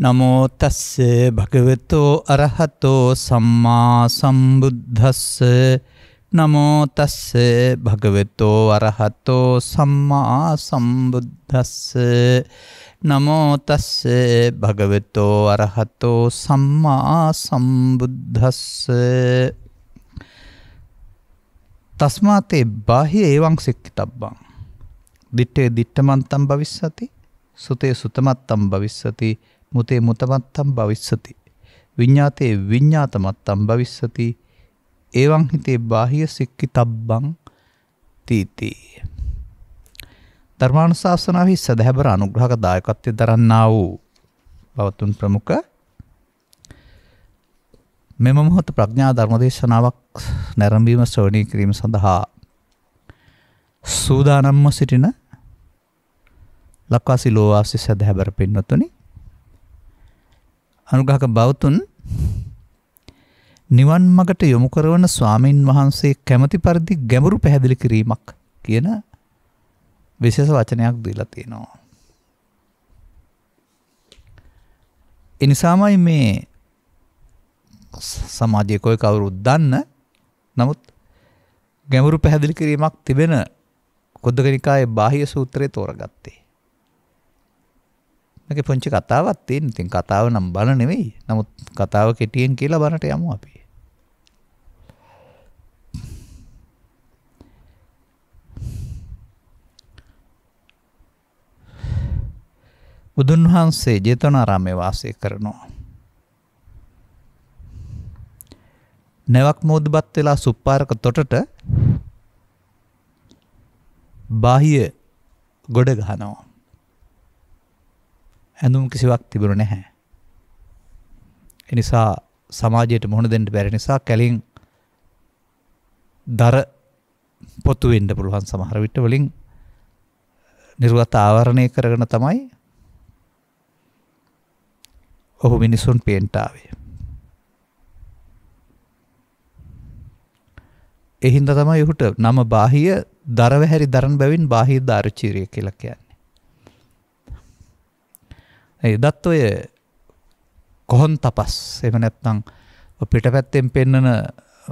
නමෝ තස්ස භගවතෝ අරහතෝ සම්මා සම්බුද්දස්ස නමෝ තස්ස භගවතෝ අරහතෝ සම්මා සම්බුද්දස්ස නමෝ තස්ස භගවතෝ අරහතෝ සම්මා සම්බුද්දස්ස තස්මාතේ බාහ්‍ය එවං සික්කිතබ්බං දිත්තේ දිත්තමන්තම් භවිස්සති සුතේ සුතමත්තම් භවිස්සති මුතේ මුතමත්තම් භවිස්සති. විඤ්ඥාතයේ විඤ්ඥාතමත්තම් භවිස්සති ඒවන් හිතේ බාහිය සික්කි තබ්බං තීතිී. ධර්මාණු ශාසනාවහි සැදැහැබර අනුග්‍රහක දායකත්වය දරන්නා වූ බවතුන් ප්‍රමුඛ මෙම මොහොත ප්‍රඥා ධර්මදේශනාවක් නැරඹීම ශ්‍රවණය කිරීම සඳහා සූදානම්ම සිටින ලක්වාසි ලෝවාසි සැදැහැබර පින්නතුනි අනුගහක බෞතුන් නිවන් මගට යොමු කරවන ස්වාමීන් වහන්සේ කැමති පරිදි ගැඹුරු පැහැදිලි කිරීමක් කියන විශේෂ වචනයක් දීලා තියෙනවා. එනිසාමයි මේ සමාජයේ කොයි කවුරුත් දන්න නමුත් ගැඹුරු පැහැදිලි කිරීමක් තිබෙන කොද්දකනිකායේ බාහ්‍ය සූත්‍රය තෝරගත්තේ. මේකේ පුංචි කතාවක් තියෙන. ඉතින් කතාව නම් බල නෙවෙයි. නමුත් කතාව කෙටියෙන් කියලා බලට යමු අපි. බුදුන් වහන්සේ ජේතවනාරාමේ වාසය කරනවා. නැවක් මෝදබත් වෙලා සුප්පාරක තොටට බාහිය ගොඩ ගහනවා. ඇඳුම් කිසිවක් තිබුණ නැහැ. එනිසා සමාජයට මුහුණ දෙන්න බැරි නිසා කැලින් දර පොතු වෙන්න පුළුවන් සමහර විට වලින් නිර්වත ආවරණය කරගෙන තමයි ඔහු මිනිසුන් පේන්ට ආවේ. එහින්ද තමයි ඔහුට නම බාහිය දරවැහැරි දරන් බැවින් බාහිර දාර්චීරය කියලා කියන්නේ. එදත් ඔය කොහොන් තපස් එම නැත්නම් පිට පැත්තෙන් පෙන්නන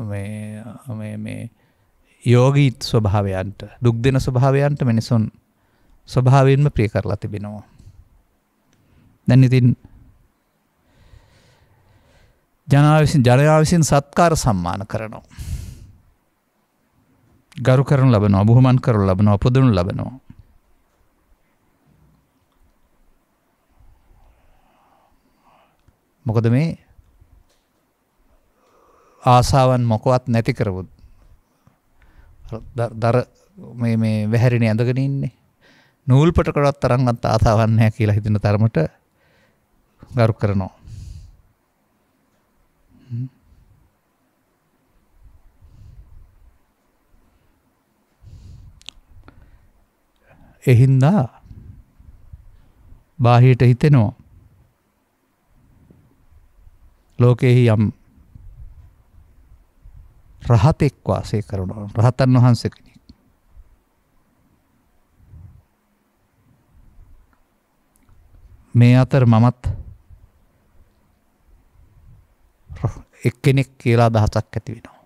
මේ යෝගීත් ස්වභාවයන්ට දුක් දෙන ස්වභාවයන්ට මිනිසුන් ස්වභාවෙන්ම ප්‍රිය කරලා තිබෙනවා. දැන් ඉතින් ජනයා විසින් ජනයා විසින් සත්කාර සම්මාන කරනවා. ගරු කරනු ලබනවා, බුහුමන් කරනු ලබනවා, පුදනු ලබනවා. මොකද මේ ආසාවන් මොකවත් නැති කරවොත් දර මේ මේ වැහැරිණ ඇඳගෙන ඉන්නේ නූල්පට කොටත් තරම්වත් ආසාවක් නැහැ කියලා හිතෙන තරමට ගරු කරනවා. එහින්දා බාහිරට හිතෙනවා ලෝකයෙහි යම් රහතෙක් වාසය කරනවා රහතන් වහන්සේ කෙනෙක්. මේ අතර මමත් එක්කෙනෙක් කියලා දහසක් ඇති වෙනවා.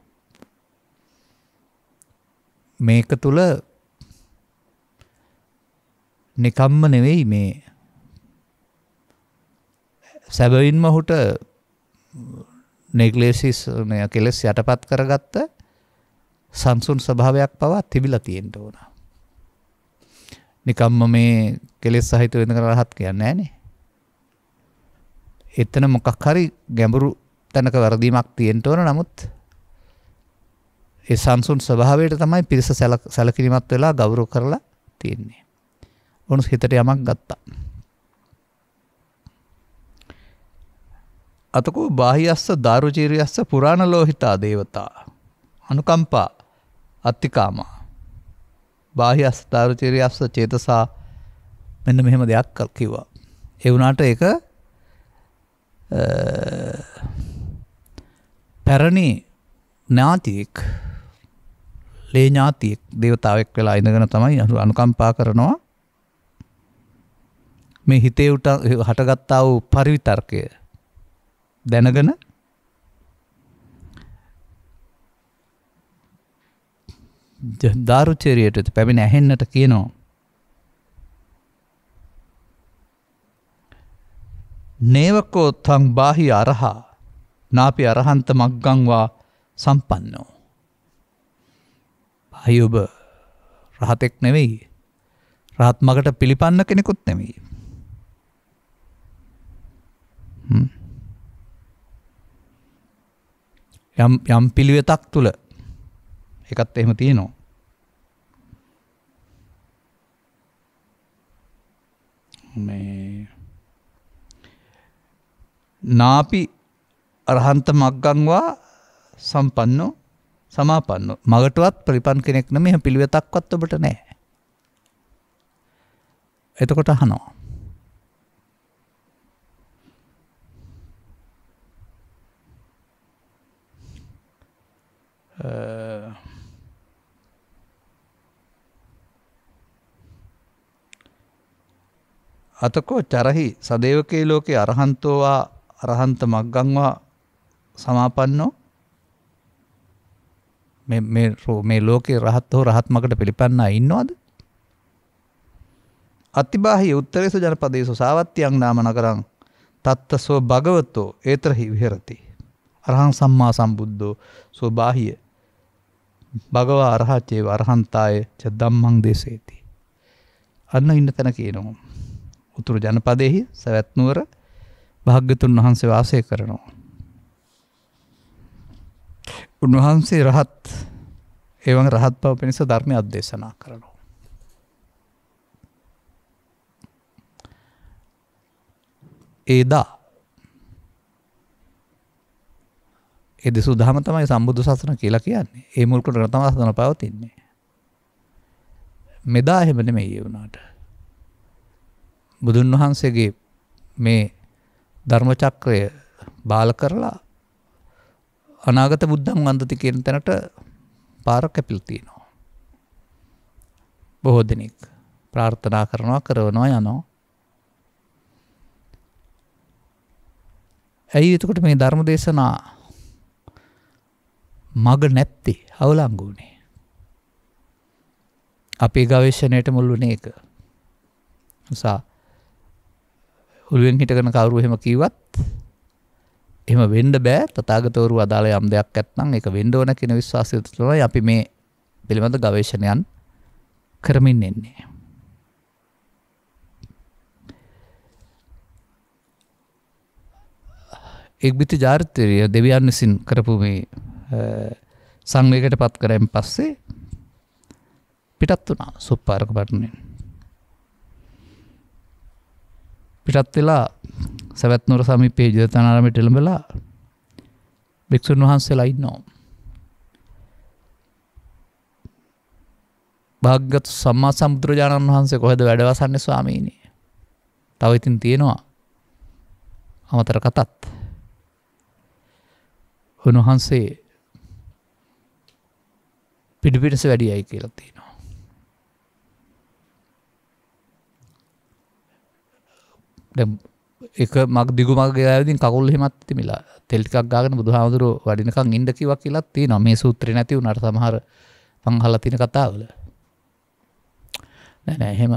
මේක තුළ නිකම්ම නෙවෙයි මේ සැබවින්ම හුට නෙගලේසිස් කෙලෙස් යටපත් කරගත්ත සංසුන් ස්වභාවයක් පවා තිබිල තියෙන්ට ඕන. නිකම්ම මේ කෙලෙස් සහිත වෙන කරහත් කියන්න ෑනේ. එතන මොකක් හරි ගැඹුරු තැනක වරදීමක් තියෙන්ට ඕන නමුත් ඒ සංසුන් ස්වභාවයට තමයි පිරිස සැලකිරිමත් වෙලා ගෞරු කරලා තියෙන්නේ. ඔනු හිතට යමක් ගත්තා. අතකෝ බාහියස්ස දාරුචීරියස්ස පුරාණ ලෝහිතා දේවතා අනුකම්පා අත්තිකාමා බාහි අස්ථාරචීරි අස්ස චේතසා මෙන්න මෙහෙම දෙයක් කල් කිව්වා. ඒ වුණාට ඒක පැරණි ඥාතියෙක් ලේ ඥාතියෙක් දේවතාවෙක් වෙලා ඉඳගෙන තමයි අනුකම්පා කරනවා මේ හිතේ හටගත්තා වූ පරිවිතර්කය දැනගෙන දාරුචේරයට පැමිණ ඇහෙන්නට කියනවා. නේවකෝ තං බාහි අරහා නාපි අරහන්ත මක්ගංවා සම්පන්නෝ. පහි ඔබ රහතෙක් නෙවෙයි රහත් මකට පිළිපන්න කෙනෙකුත් නෙවෙයි. 嗯。Mm. යම් යම් පිළිවෙතක් තුළ එකත් එහෙම තියෙනවා. මේ නාපි අරහන්ත මක්ගංවා සම්පන්නෝ සමාපන්නෝ මගටවත් ප්‍රතිපන් කෙනෙක් නෙමෙයි පිළිවෙතක්වත් ඔබට නැහැ. එතකොට අහනවා. අතකෝ චරහි සදේවකයේ ලෝකේ අරහන්තෝවා අරහන්ත මක්ගංවා සමාපන්නෝ මේ ලෝකේ රහත් හෝ රහත්මකට පිළිපන්නා ඉන්නවාද අතිබාහි උත්තරේසු ජනපදේසු සාවත්්‍යයන් නාම නකරං තත්ත සෝ භගවත්තෝ ඒතරහි විහරති අරහං සම්මා සම්බුද්ධෝ සෝ බාහිය භගවා අරහච්චේ අරහන්තාය ච දම්මං දේශේති. අන්න ඉන්න තැන කියනවා. උතුරු ජනපදයෙහි සැවැත්නුවර භාග්‍යතුන් වහන්සේ වාසය කරනවා. උන්වහන්සේ රහත් ඒවන් රහත් පව පිණිස ධර්මය අධ්‍යේශනා කරනවා. ඒදා ඒ දෙසු දහම තමයි සම්බුදු සසන කියලා කියන්නේ ඒ මුල්කොට රතම සසන පවතින්නේ. මෙදා එහෙම නෙමෙයි ඒ වුණාට. බුදුන් වහන්සේගේ මේ ධර්මචක්‍රය බාල කරලා අනාගත බුද්ධම් වන්දති කියන තැනට පාර කැපිලා තියෙනවා. බොහෝ දෙනෙක් ප්‍රාර්ථනා කරනවා කරනවා යනවා. ඇයි එතකොට මේ ධර්ම දේශනා මග නැත්තේ අවලංගුනේ. අපේ ගවේශණයට මුල්ලුන එක. නිසා හුළුවෙන් හිටගෙන කවරු එහෙම කිවත් එම වෙන්ඩ බෑ තතාගතවරු අදාළ යම් දෙයක් ඇත්නම් එක වෙන්ඩෝන කෙන විශ්වාසයතුලයි අපි මේ පිළිබඳ ගවේශණයන් කරමින් එන්නේ. එක්බිති ජාර්තය දෙවියන් විසින් කරපු මේ සංවයකට පත් කරම් පස්සේ පිටත් වනා සුප්පාරක පටනෙන් පිටත් වෙලා සැවැත්නුර සමිපේ ජතනාරමට එළඹලා භික්‍ෂූන් වහන්සේලා ඉන්නවා භාග්ගත් සම්මා සම්බුදුරජාණන් වහන්සේ කොහෙද වැඩවසන්න ස්වාමීනී තව ඉතින් තියෙනවා අමතර කතත් උන්වහන්සේ පිඩිපිරිස වැඩියයි කියලා තියෙනවා. එක මක් දිගු මගේයදින් කකුල් හෙමත් තිමිලා තෙල්ටිකක් ගාගෙන බුදුහාමුදුරු වඩිනකං ඉඩ කිවක් කියලත් තිය නො මේ සූත්‍ර නැතිව නට සමහර පංහල තින කතාවල නැනෑ එහෙම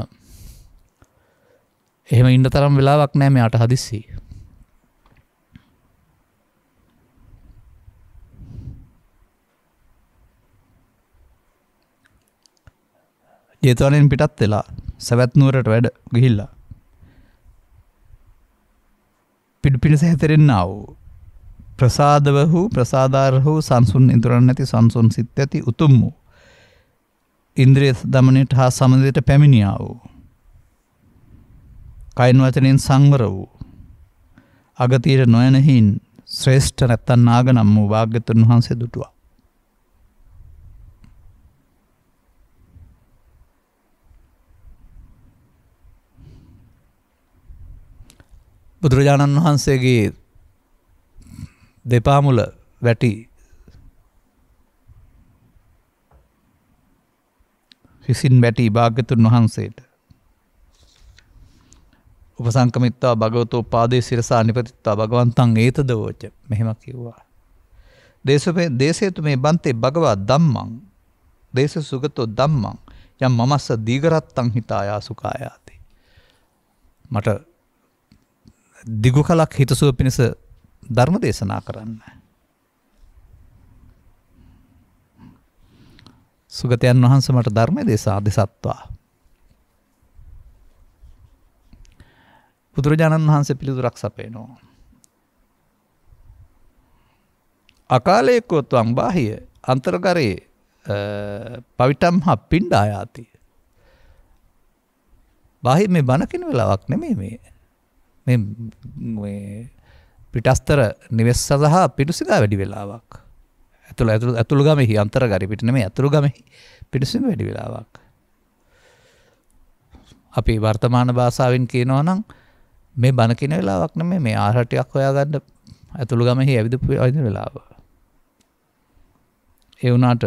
එහෙම ඉන්ඩ තරම් වෙලාවක් නෑ මේ අට හදිස්සී ඒතුවනෙන් පිටත් වෙලා සැවැත්නුවරට වැඩ ගිහිල්ලා පිඩු පිණිස හැතරෙන්න්නාව ප්‍රසාධව හු ප්‍රසාධාර හෝ සංසුන් ඉතුරන් ඇති සංසුන් සිත් ඇති උතුම් වූ ඉන්ද්‍රිය දමනයට හා සමඳයට පැමිණියාව කයින් වචනයෙන් සංවර වූ අගතීර නොයනහින් ශ්‍රේෂ්ඨ නැත්තන් නාගනම් වූ භාග්‍යතුන් වහන්සේ දුටුවා බුදුරජාණන් වහන්සේගේ දෙපාමුල වැටි හිසින් වැටී භාග්‍යතුන් වහන්සේට උපසංකමිත්තා භගවතෝ පාදේ සිරසා නිපතිත්තා භගවන්තන් ඒත දවෝච මෙහෙම කිව්වා. දේශපේ දේශේතු මේ බන්තේ භගවා දම්මං දේශ සුගතෝ දම්මං යම් මමස්ස දීගරත්තං හිතායා සුකායාති. මට දිගු කලක් හිතසුව පිණිස ධර්ම දේශනා කරන්න. සුගතයන් වහන්ස මට ධර්මය දේශා දෙසත්වා. බුදුරජාණන් වහන්සේ පිළිදුරක් සපේනවා. අකාලයෙක්කොත් අම්බාහිය අන්තර්ගරයේ පවිටම් හා පින්ඩ ආයාතිය. බාහි මේ බණකින වෙලාවක් නෙමේ මේ පිටස්තර නිවෙස් සඳහා පිටුසිදා වැඩි වෙලාවක් ඇතුළ ඇතුළ ඇතුළ ගමෙහි අන්තර ගරි පිට නෙමේ ඇතුළු ගමෙහි පිටුසිම වැඩි වෙලාවක් අපි වර්තමාන භාසාාවෙන් කියනවා නම් මේ බණකින වෙලාවක් නම මේ ආහටයක් හොයාගන්න ඇතුළු ගමෙහි ඇවිදපු අයිද වෙලාව ඒ වුනාට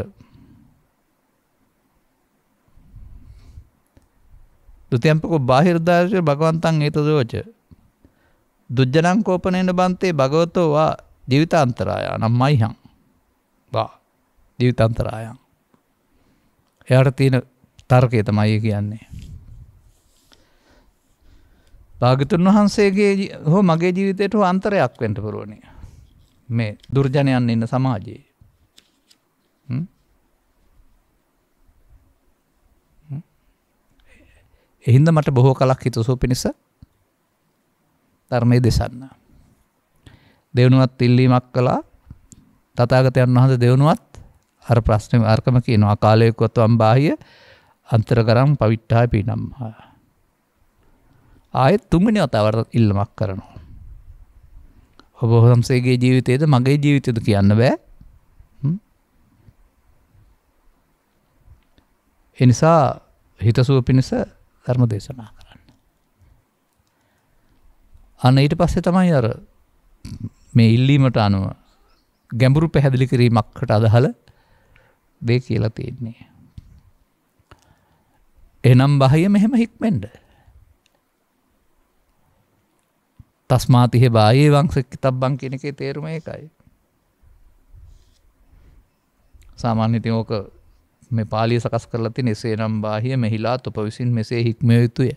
දුතියම්පක බාහිර්ධාර්ශය භගවන්තන් ඒතදෝච දුජ්ජනංකෝපනයන බන්තේ භගවතෝවා ජීවිතන්තරායා නම් මයිහං බා ජීවිතන්තරායන් එයට තියෙන තර්කය තමයි කියන්නේ භාගතුන් වහන්සේගේ හෝ මගේ ජීවිතයට හෝ අන්තරයක් වෙන්ට පුරුවණය මේ දුර්ජනයන් ඉන්න සමාජයේ එහින්ද මට බොහෝ කලක් හිතසූ පිණිස ධර්මය දෙසන්න. දෙවනුවත් ඉල්ලීමක් කලා තතාගතයන් වහඳ දෙවනුවත් අර ප්‍රශ්නම අර්කම කියනවා කාලයකොත්තුවම් බාහිය අන්තර කරම් පවිට්ටා පිනම් හා. ආයත් තුමනි අතවරත් ඉල්ලමක් කරනවා. ඔබ හොහම්සේගේ ජීවිතයද මගේ ජීවිතයද කියන්න බෑ එනිසා හිතසුව පිණිස ධර්ම දේශනා අන්න ඊට පස්සේ තමයි අර මේ ඉල්ලීමට අනුව ගැඹුරු පැහැදිලි කිරීමක්කට අදහල දේ කියලා තියෙන්නේ. එනම් බහය මෙහෙම හික්මෙන්ඩ. තස්මාතිහ බායේ වංසකි තබ්බං කෙනෙක තේරුම එකයි. සාමාන්‍යති ඕක මේ පාලි සකස් කරලති නෙසේ නම් බාහිය මෙහිලා තොප විසින් මෙසේ හික්මයයුතුය.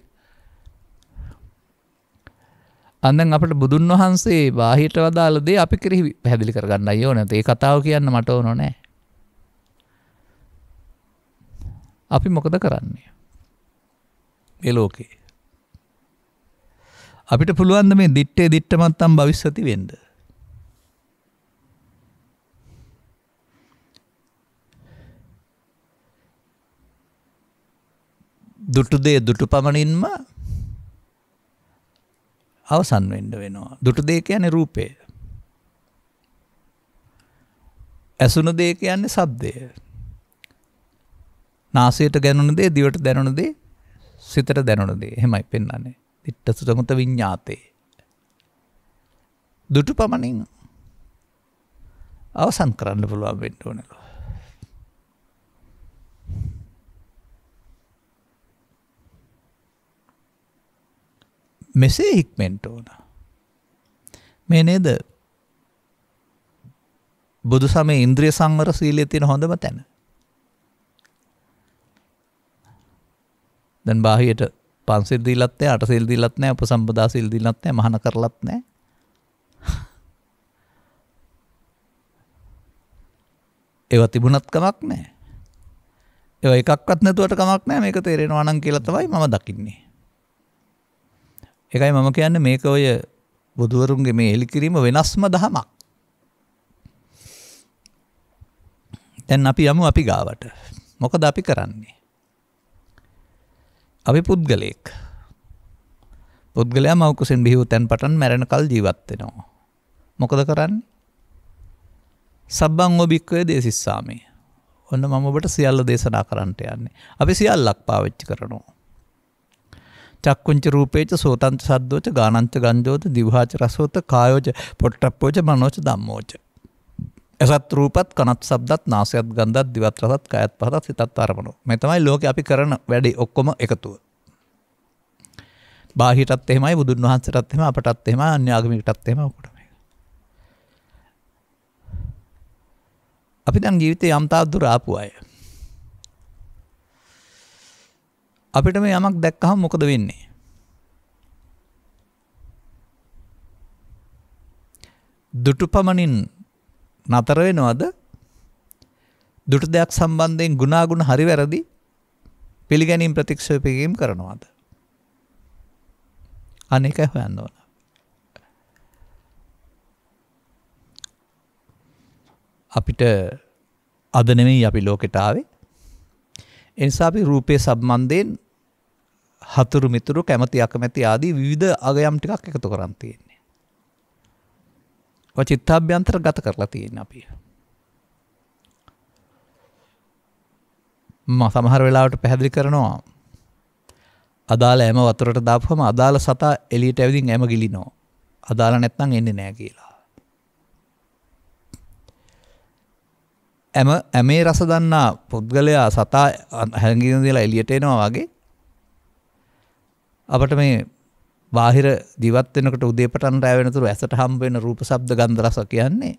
අන්දැන් අපට බුදුන් වහන්සේ බාහිට වදාලදේ අපි කෙරෙහි පැදිලි කරගන්න යෝ නැත ඒ කතාව කියන්න මට ඕනොනෑ අපි මොකද කරන්නේ මේ ලෝකේ අපිට පුළුවන්ද මේ දිට්ටේ දිට්ටමත්තම් භවිස්සති වෙන්ඩ දුටුදේ දුටු පමණින්ම අවසන් වෙන්න වෙනවා. දුටු දේ කියන්නේ රූපය. ඇසුණු දේ කියන්නේ ශබ්දය. නාසයට ගැනුණු දේ දිවට දැනුණු දේ සිතට දැනුණු දේ. එහෙමයි පෙන්වන්නේ. ditta sutamuta විඤ්ඤාතේ. දුටු පමණින් අවසන් කරන්න පුළුවන් වෙන්න ඕනලු. මෙසේ හික්මෙන්ට ඕන. මේ නේද බුදු සමය ඉන්ද්‍රිය සංවර සීලය තියෙන හොඳම තැන. දැන් බාහියට පන්සිල් දීලත් නැහැ, අට සිල් දීලත් නැහැ, උපසම්පදා සිල් දීලත් නැහැ, මහාන කරලත් නැහැ. ඒවා තිබුණත් කමක් නැහැ. ඒවා එකක්වත් නැතුවට කමක් නැහැ. මේක තේරෙනවා නම් කියලා තමයි මම දකින්නේ. එකයි මම කියන්න මේක ඔය බුදුවරුන්ගේ මේ එලිකිරීම වෙනස්ම දහමක්. තැන් අපි යමු අපි ගාවට මොකද අපි කරන්නේ. අපි පුද්ගලයෙක් පුද්ගලයා මවකුසින් බිහිව තැන් පටන් මැරණ කල් ජීවත්වෙනවා. මොකද කරන්න සබ්බං ඔභික්වය දේශිස්සාමේ ඔන්න මම ඔබට සියල්ල දේශනා කරන්නට යන්නේ අපි සියල්ලක් පාවිච්චි කරනවා. චක්කුංච රූපේච සෝතන්ත සද්දෝච ගානංච ගන්ධෝච දිවහාච රසෝත කායෝච පොට්ටප්පෝච මනෝච ධම්මෝච ඇසත් රූපත් කනත් සබ්දත් නාසයත් ගන්ධත් දිවත් රසත් කයත් පහතත් සිතත් අරමුණු මේ තමයි ලෝකේ අපි කරන වැඩේ ඔක්කොම එකතුව බාහිරටත් එහෙමයි බුදුන් වහන්සේටත් එහෙම අපටත් එහෙම අන්‍ය ආගමිකටත් එහෙම ඔකට අපි දැන් ජීවිතේ යම්තාක් දුර ආපු අය අපිට මේ යමක් දැක්කහම මොකද වෙන්නේ? දුටුපමණින් නතර වෙනවද? දුටු දෙයක් සම්බන්ධයෙන් ගුණාගුණ හරි වැරදි පිළිගැනීම් ප්‍රතික්ෂේප කිරීම කරනවද? අනේකයි හොයන්න ඕන. අපිට අද නෙමෙයි අපි ලෝකෙට ආවේ. එනිසා අපි රූපයේ සම්බන්ධයෙන් හතුරු මිතුරු කැමති අකමැති ආදී විධ අගයම් ටිකක් එකතු කරන් තියෙන්නේ. චිත්තාභ්‍යන්තර ගත කරලා තියෙන් අපි. ම සමහර වෙලාවට පැහැදිලි කරනවා. අදාල ඇම වතුරට දාපහම අදාළ සතා එලියට ඇවිදිින් ඇම ගිලිනෝ අදාළ නැත්නම් එන්න නෑ කියලා. ඇම ඇමේ රස දන්නා පුද්ගලයා සතා හැගින දෙලා එලියට එනවා වගේ අපට මේ බාහිර දිවත්වෙනකට උදේපටන් රෑවෙනතුරු ඇසට හම්බෙන රූප සබ්ද ගන්දරස කියන්නේ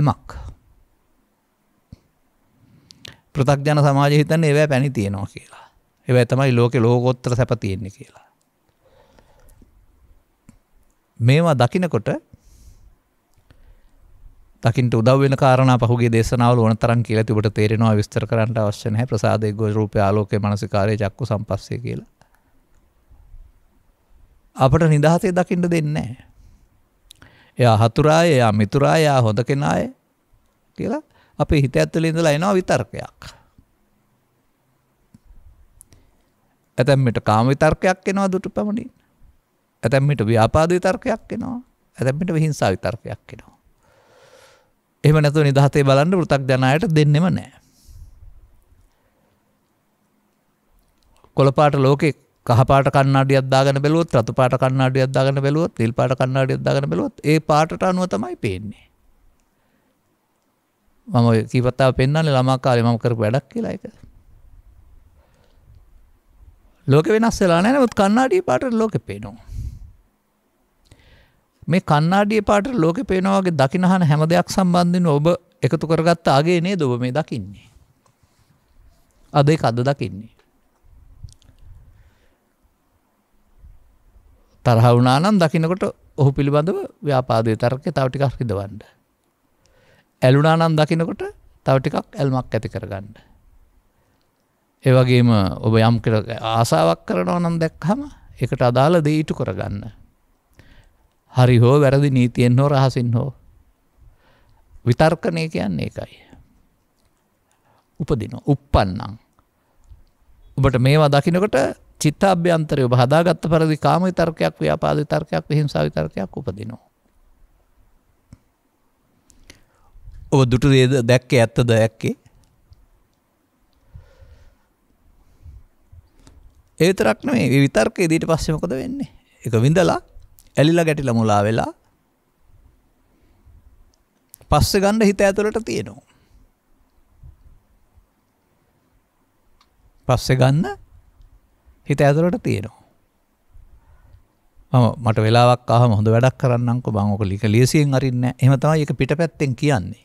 ඇමක්. ප්‍රතක්ජන සමාජ හිතන්න ඒවැ පැණි තියෙනවා කියලා. එව තමයි ලෝකෙ ලෝකෝත්තර සැප තියෙන්නේ කියලා. මේවා දකිනකොට දකිට උදවෙන කාරණ පහුගේ දේශනාව ඕන තරන් කියල තිබට තේරෙනවා විස්තර කරන්න අවශ්‍යනහ ප්‍රසාදය ගෝ රූපය ආලෝක මනසිකාරය චක්කු සම්පස්සේ කියලා අපට නිදහසේ දකිින්ට දෙන්නේ. එයා හතුරාය එයා මිතුරායා හොඳ කෙනාය කියලා අපේ හිත ඇත්තුල ඉඳලා එනවා විතර්කයක්. ඇතැම්මට කාම විතර්කයක් එනවා දුටු පැමණින්. ඇතැම්මිට ව්‍යාපාද විතර්කයක් එනවා ඇතැම්මිට විහිංසා විතර්කයක් එනවා. එම නැතු නිදහතේ බලන්න ෘතක් ජනයට දෙන්නෙම නෑ. කොළපාට ලෝකෙක් කහපාට කන්නාඩියක් දාගන්න බැලුවොත් රතු පාට කන්නාඩියක් දාගන්න බැලුවොත් නිල් පාට කන්නාඩියක් දාගන්න බැලුවොත් ඒ පාටට අනුව තමයි පේන්නේ මම ඔය කීපත්තාව පෙන්න්නන්නේ ළමා කාලේ මම කරපු වැඩක් කියලා එක ලෝක වෙනස් වෙලා නෑ නමුත් කන්නාඩිය පාටට ලෝකෙ පේනවා මේ කන්නාඩිය පාට ලෝකෙ පේනවාගේ දකිනහන හැම දෙයක් සම්බන්ධෙන් ඔබ එකතු කරගත්ත අගේ නේ දොබ මේ දකින්නේ අද එක අද දකින්නේ තරහ වුණනම් දකිනකොට ඔහු පිළිබඳව ව්‍යාපාදය තර්කය තව ටිකක් හිදවන්න. ඇලුනානම් දකිනකොට තව ටිකක් ඇල්මක් ඇති කරගන්න. ඒවගේම ඔබ යම් කර ආසාවක් කරනවා නම් දැක්හම එකට අදාළ දේ ඉටු කරගන්න. හරි හෝ වැරදි නීතියෙන් හෝ රහසින් හෝ විතර්කනය කියන්නේ එකයි. උපදින උප්පන්නම්. ඔබට මේවා දකිනකොට චිත්තාභ්‍යන්තරය ඔබ හදාගත්ත පරදි කාම විතර්කයක් ව්‍යාපාද විතර්කයක් හිංසා විතර්කයක් උපදිනවා. ඔබ දුටු දේද දැක්කේ ඇත්තද දැක්කේ ඒතරක් නේ විතර්ක දීට පස්සෙමකොද වෙන්නේ එක විඳලා ඇලිලා ගැටිල මුලා වෙලා පස්ස ගණ්ඩ හිත ඇතුළට තියෙනවා පස්සෙ ගන්න හිත ඇතුළට තියෙනවා. මම මට වෙලාවක් අහම හොඳ වැඩක් කරන්නම්කෝ බං ඔක ලික ලියසියෙන් අරින්න එහෙම තමයි ඒක පිටපැත්තෙන් කියන්නේ.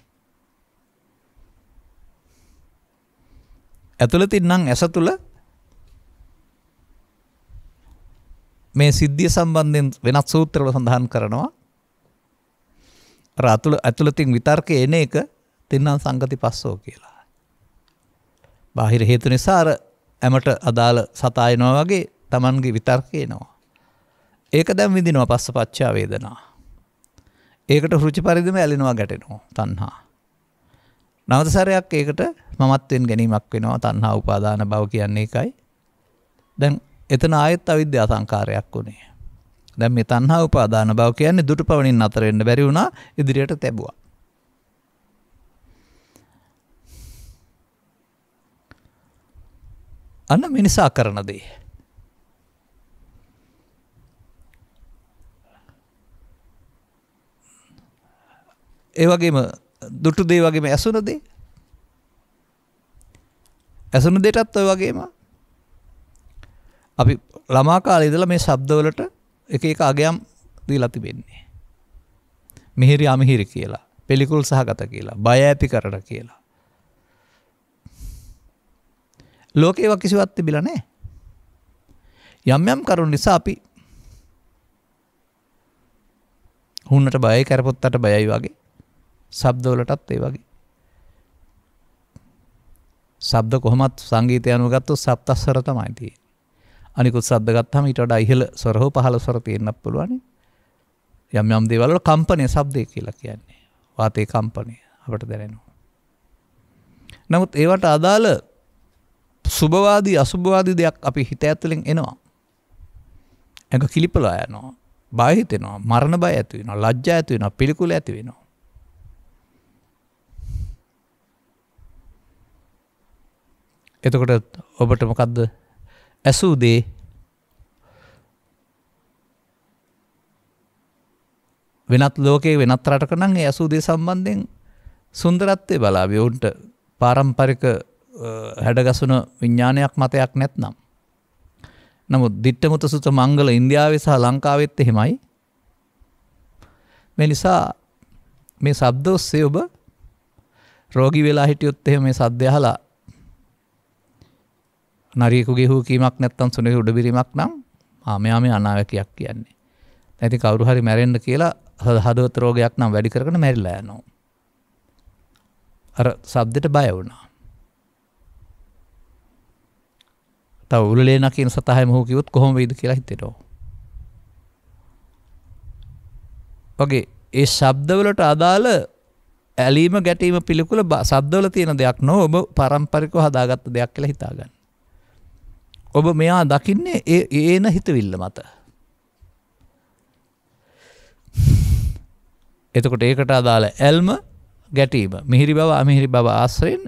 ඇතුළතින් නම් ඇස තුළ මේ සිද්ධිය සම්බන්ධයෙන් වෙනත් සූත්‍රවල සඳහන් කරනවා. අර අතුළ ඇතුළතින් විතර්කය එන එක තින්නම් සංගති පස්සෝ කියලා. බාහිර හේතු නිසා අර ඇමට අදාළ සතායනවා වගේ තමන්ගේ විතර්කයනවා. ඒක දැම් විදිනවා පස්ස පච්චා වේදනා. ඒකට හෘචි පරිදිම ඇලිනවා ගැටෙනවා තන්හා. නවතසරයක් ඒකට මමත්වෙන් ගැනීමක් වෙනවා තන්හා උපාදාන බව කියන්නේ එකයි. දැන් එතන ආයෙත් අවිද්‍යා සංකාරයක් වුණේ. දැම් මේ තන්හා උපාදාන බව කියන්නේ දුට පවනින් අතරෙන්න්න බැරි වුණා ඉදිරියට තැබවා. අන්න මිනිසා කරන දේ. ඒ වගේම දුටු දේ වගේම ඇසුන දේ ඇසුන දෙටත් ඔය වගේම අපි ළමාකාල ඉදල මේ ශබ්දවලට එක එක අගයම් දී ලතිබෙන්නේ. මිහිරි අමිහිරි කියලා පෙළිකුල් සහගත කියලා බය ඇති කරට කියලා. ලෝකේව කිසිවත් තිබිලා නැහැ. යම් යම් කරුණු නිසා අපි හුන්නට බයයි කරපොත්තට බයයි වගේ ශබ්දවලටත් ඒ වගේ. ශබ්ද කොහොමත් සංගීතය අනුව ගත්තොත් සප්තස්වර තමයි තියෙන්නේ. අනිකුත් ශබ්ද ගත්තාම ඊට වඩා ඉහළ ස්වර හෝ පහළ ස්වර තියෙන්නත් පුළුවන්. යම් යම් දේවල් වල කම්පනය ශබ්දය කියලා කියන්නේ. වාතයේ කම්පනය අපට දැනෙනවා. නමුත් ඒවට අදාළ සුභවාදී අසුභවාදී දෙයක් අපි හිත ඇතුලෙන් එනවා. ඇඟ කිලිපලා යනවා. බය හිතෙනවා. මරණ බය ඇති වෙනවා. ලැජ්ජා ඇති වෙනවා. පිළිකුල ඇති වෙනවා. එතකොට ඔබට මොකක්ද ඇසූ දේ වෙනත් ලෝකයේ වෙනත් රටක නම් ඒ ඇසූ දේ සම්බන්ධයෙන් සුන්දරත්වය බලාවි ඔවුන්ට පාරම්පරික හැඩගසුන විඤ්ඥානයක් මතයක් නැත්නම්. නමුත් දිට්ටමුත සුත මංගල ඉන්දියාව සහ ලංකාවෙත් එහෙමයි මේ නිසා මේ සබ්ද ඔස්සේ ඔබ රෝගි වෙලා හිටියොත් එහෙ මේ සද්‍යහලා නරියකුගේ හූකීමක් නැත්තම් සුනෙ උඩබිරීමක් නම් ආමයා මේ අනාවැකයක් කියන්නේ ඇති කවරු හරි මැරෙන්ඩ කියලා හදවත් රෝගයක් නම් වැඩි කරන මැරිලා යනවා අර සබ්දට බය වුණා තව උලේන කියන සතහය මහෝ කිවොත් කොහොම වෙයිද කියලා හිතෙනවා. වගේ ඒ ශබ්දවලට අදාළ ඇලීම ගැටීම පිළිකුල සද්දවල තියෙන දෙයක් නෝ ඔබ පරම්පරිකව හදාගත්ත දෙයක් කියලා හිතාගන්න. ඔබ මෙයා දකින්නේ ඒ ඒන හිතවිල්ල මත. එතකොට ඒකට අදාළ ඇල්ම ගැටීම මිහිරි බව අමිහිරි බව ආශ්‍රයෙන්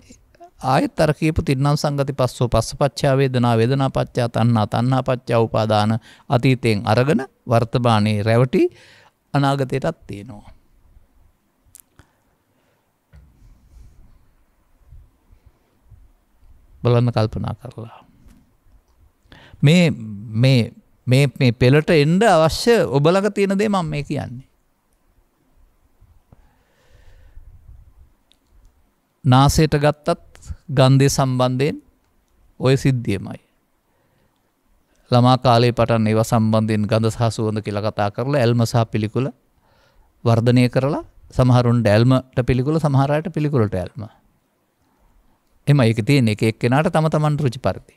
ආයත් අර කියපු තින්නම් සංගති පස්සෝ පස්ස පච්චා වේදනා වේදනා පච්චා තණ්හා තණ්හා පච්චා උපාදාන අතීතයෙන් අරගෙන වර්තමානයේ රැවටි අනාගතයටත් තියෙනවා. බලන්න කල්පනා කරලා. මේ මේ මේ මේ පෙළට එන්ඩ අවශ්‍ය ඔබලඟ තියෙන දේ මම මේ කියන්නේ. නාසයට ගත්තත් ගන්ධය සම්බන්ධයෙන් ඔය සිද්ධියමයි. ළමා කාලේ පටන් ඒව සම්බන්ධයෙන් ගඳ සහ සුවඳ කියලා කතා කරලා ඇල්ම සහ පිළිකුල වර්ධනය කරලා සමහරුන්ට ඇල්මට පිළිකුල සමහරයට පිළිකුලට ඇල්ම. එම ඒක තියෙන එක එක්කෙනට තම තමන් රුචි පරිදි.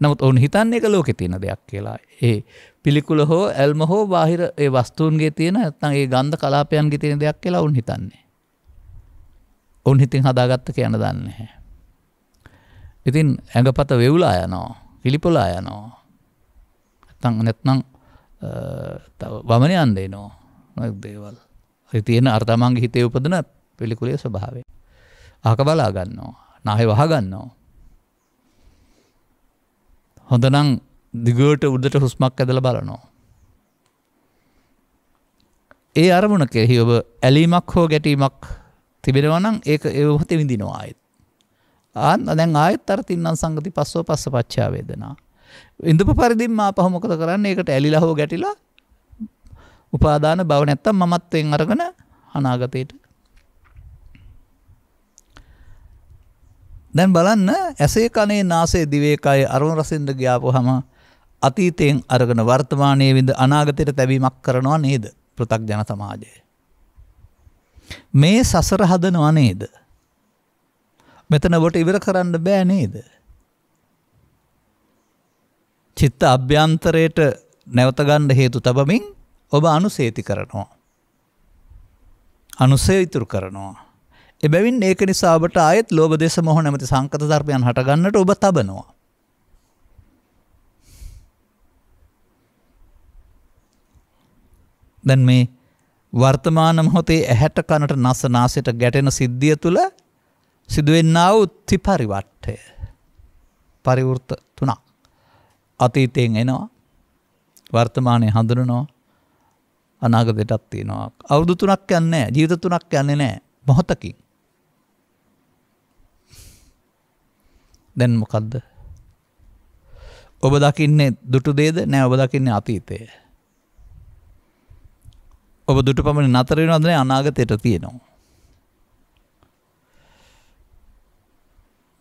නමුත් ඔවුන් හිතන්නේ එක ලෝකෙ තියෙන දෙයක් කියලා. ඒ පිළිකුල හෝ ඇල්ම හෝ බාහිර ඒ වස්තුූන්ගේ තියෙන ඇත්තන් ඒ ගන්ධ කලාපයන්ගේ තියෙන දෙයක් කියලා ඔවුන් හිතන්නේ. ඔවන් හිතින් හදාගත්ත කියන දන්නේ. ඉතින් ඇඟපත වෙවුලා යනෝ කිලිපොලා යනෝ ඇතන් නැත්නම් වමනයන්දේ නෝ නොක් දේවල් තියෙන අර්තමන්ගේ හිතේ උපදන පිළිකුලේ ස්වභාවේ ආක බලා ගන්නෝ නහෙ වහගන්නෝ හොඳනම් දිගට උද්දට හුස්මක් ඇදල බලනෝ ඒ අරමුණ කෙරෙහි ඔබ ඇලීමක් හෝ ගැටීමක් තිබෙනවනම් ඒක එවහොත විඳිනවා ආයෙත්. ආන්න දැන් ආයෙත් අර තින්නම් සංගති පස්සෝ පස්ස පච්චා වේදනා. ඉඳපු පරිදිම ආපහු මොකද කරන්නේ? ඒකට ඇලිලා හෝ ගැටිලා උපාදාන බව නැත්තම් මමත්වෙන් අරගෙන අනාගතයට දැන් බලන්න ඇසේ කනේ නාසේ දිවේකය අරුණ රසින්ද ගියාපුහම අතීතයෙන් අරගෙන වර්තමානයේ විඳ අනාගතයට තැබීමක් කරනවා නේද? පෘථග්ජන සමාජය. මේ සසර හදනවා නේද? මෙතන ඔබට ඉවර කරන්න බෑ නේද? චිත්ත අභ්‍යන්තරයට නැවත ගන්න හේතු තබමින් ඔබ අනුසේති කරනවා. අනුසය ඉතුරු කරනවා. එබැවින් ඒක නිසා ඔබට ආයෙත් ලෝභ දේශ මොහ නැමැති සංකත ධර්මයන් හට ගන්නට ඔබ තබනවා. දැන් මේ වර්තමාන මොහොතේ ඇහැට කනට නස නාසයට ගැටෙන සිද්ධිය තුළ සිදුවෙන්නා වූ ත්‍රිපරිවට්ටය. පරිවෘත තුනක්. අතීතයෙන් එනවා. වර්තමානය හඳුනනවා. අනාගතයටත් තියෙනවා. අවුරුදු තුනක් යන්නේ ජීවිත තුනක් යන්නේ නෑ මොහොතකින්. දැන් මොකක්ද? ඔබ දකින්නේ දුටු දේද නෑ ඔබ දකින්නේ අතීතය. ඔබ දුට පමණ නතරෙන අදන අනාගතයට තියෙනවා.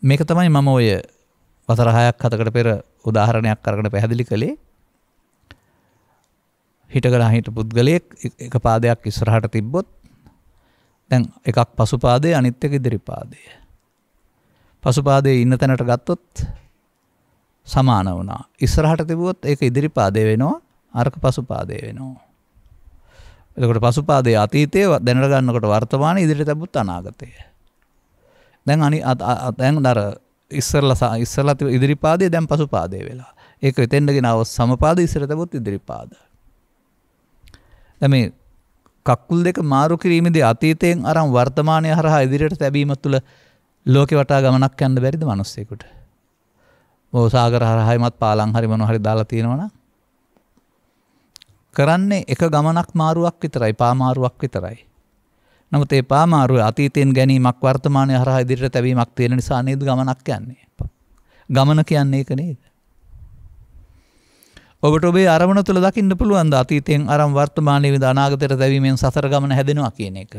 මේක තමයි මම ඔය වසරහයක් හතකට පෙර උදාහරණයක් කරකට පැහැදිලි කළේ හිටකර හිට පුද්ගලයෙක් එක පාදයක් ඉස්සරහට තිබ්බොත් දැන් එකක් පසුපාදය අනිත්‍යක ඉදිරිපාදය. පසුපාදය ඉන්න තැනට ගත්තොත් සමාන වුණා. ඉස්සරහට තිබුවොත් ඒක ඉදිරිපාදය වෙනවා අර්ක පසුපාදය වෙනවා. එතකොට පසුපාදේ අතීතය දැනට ගන්නකොට වර්තමාන ඉදිරිට තැබුත් අනාගතය. දැන් අනි දැන් දර ඉස්සරල ඉස්සල ඉදිරිපාදේ දැන් පසුපාදේ වෙලා ඒක එතෙන්ටගෙන අව සමපාද ඉස්සර තැබුත් ඉදිරිපාද. දැම කක්කුල් දෙක මාරු කිරීමේදී අතීතයෙන් අරම් වර්තමානය හරහා ඉදිරියට තැබීම තුළ ලෝක වටා ගමනක් යන්න බැරිද මනුස්සෙකුට. බෝසාගර හරහයමත් පාලං හරි මනු හරි දාලා තියෙනවනම් කරන්නේ එක ගමනක් මාරුවක් විතරයි පාමාරුවක් විතරයි. නමුත් ඒ පාමාරුව අතීතයෙන් ගැනීමක් වර්තමානය හරහා ඉදිරියට තැබීමක් තියෙන නිසා නේද ගමනක් යන්නේ. ගමන කියන්නේ ඒක නේද? ඔබට ඔබේ අරමුණ තුළ දකින්න පුළුවන් ද අතීතයෙන් අරන් වර්තමානයේ විඳ අනාගතයට තැබීමෙන් සසර ගමන හැදෙනවා කියන එක.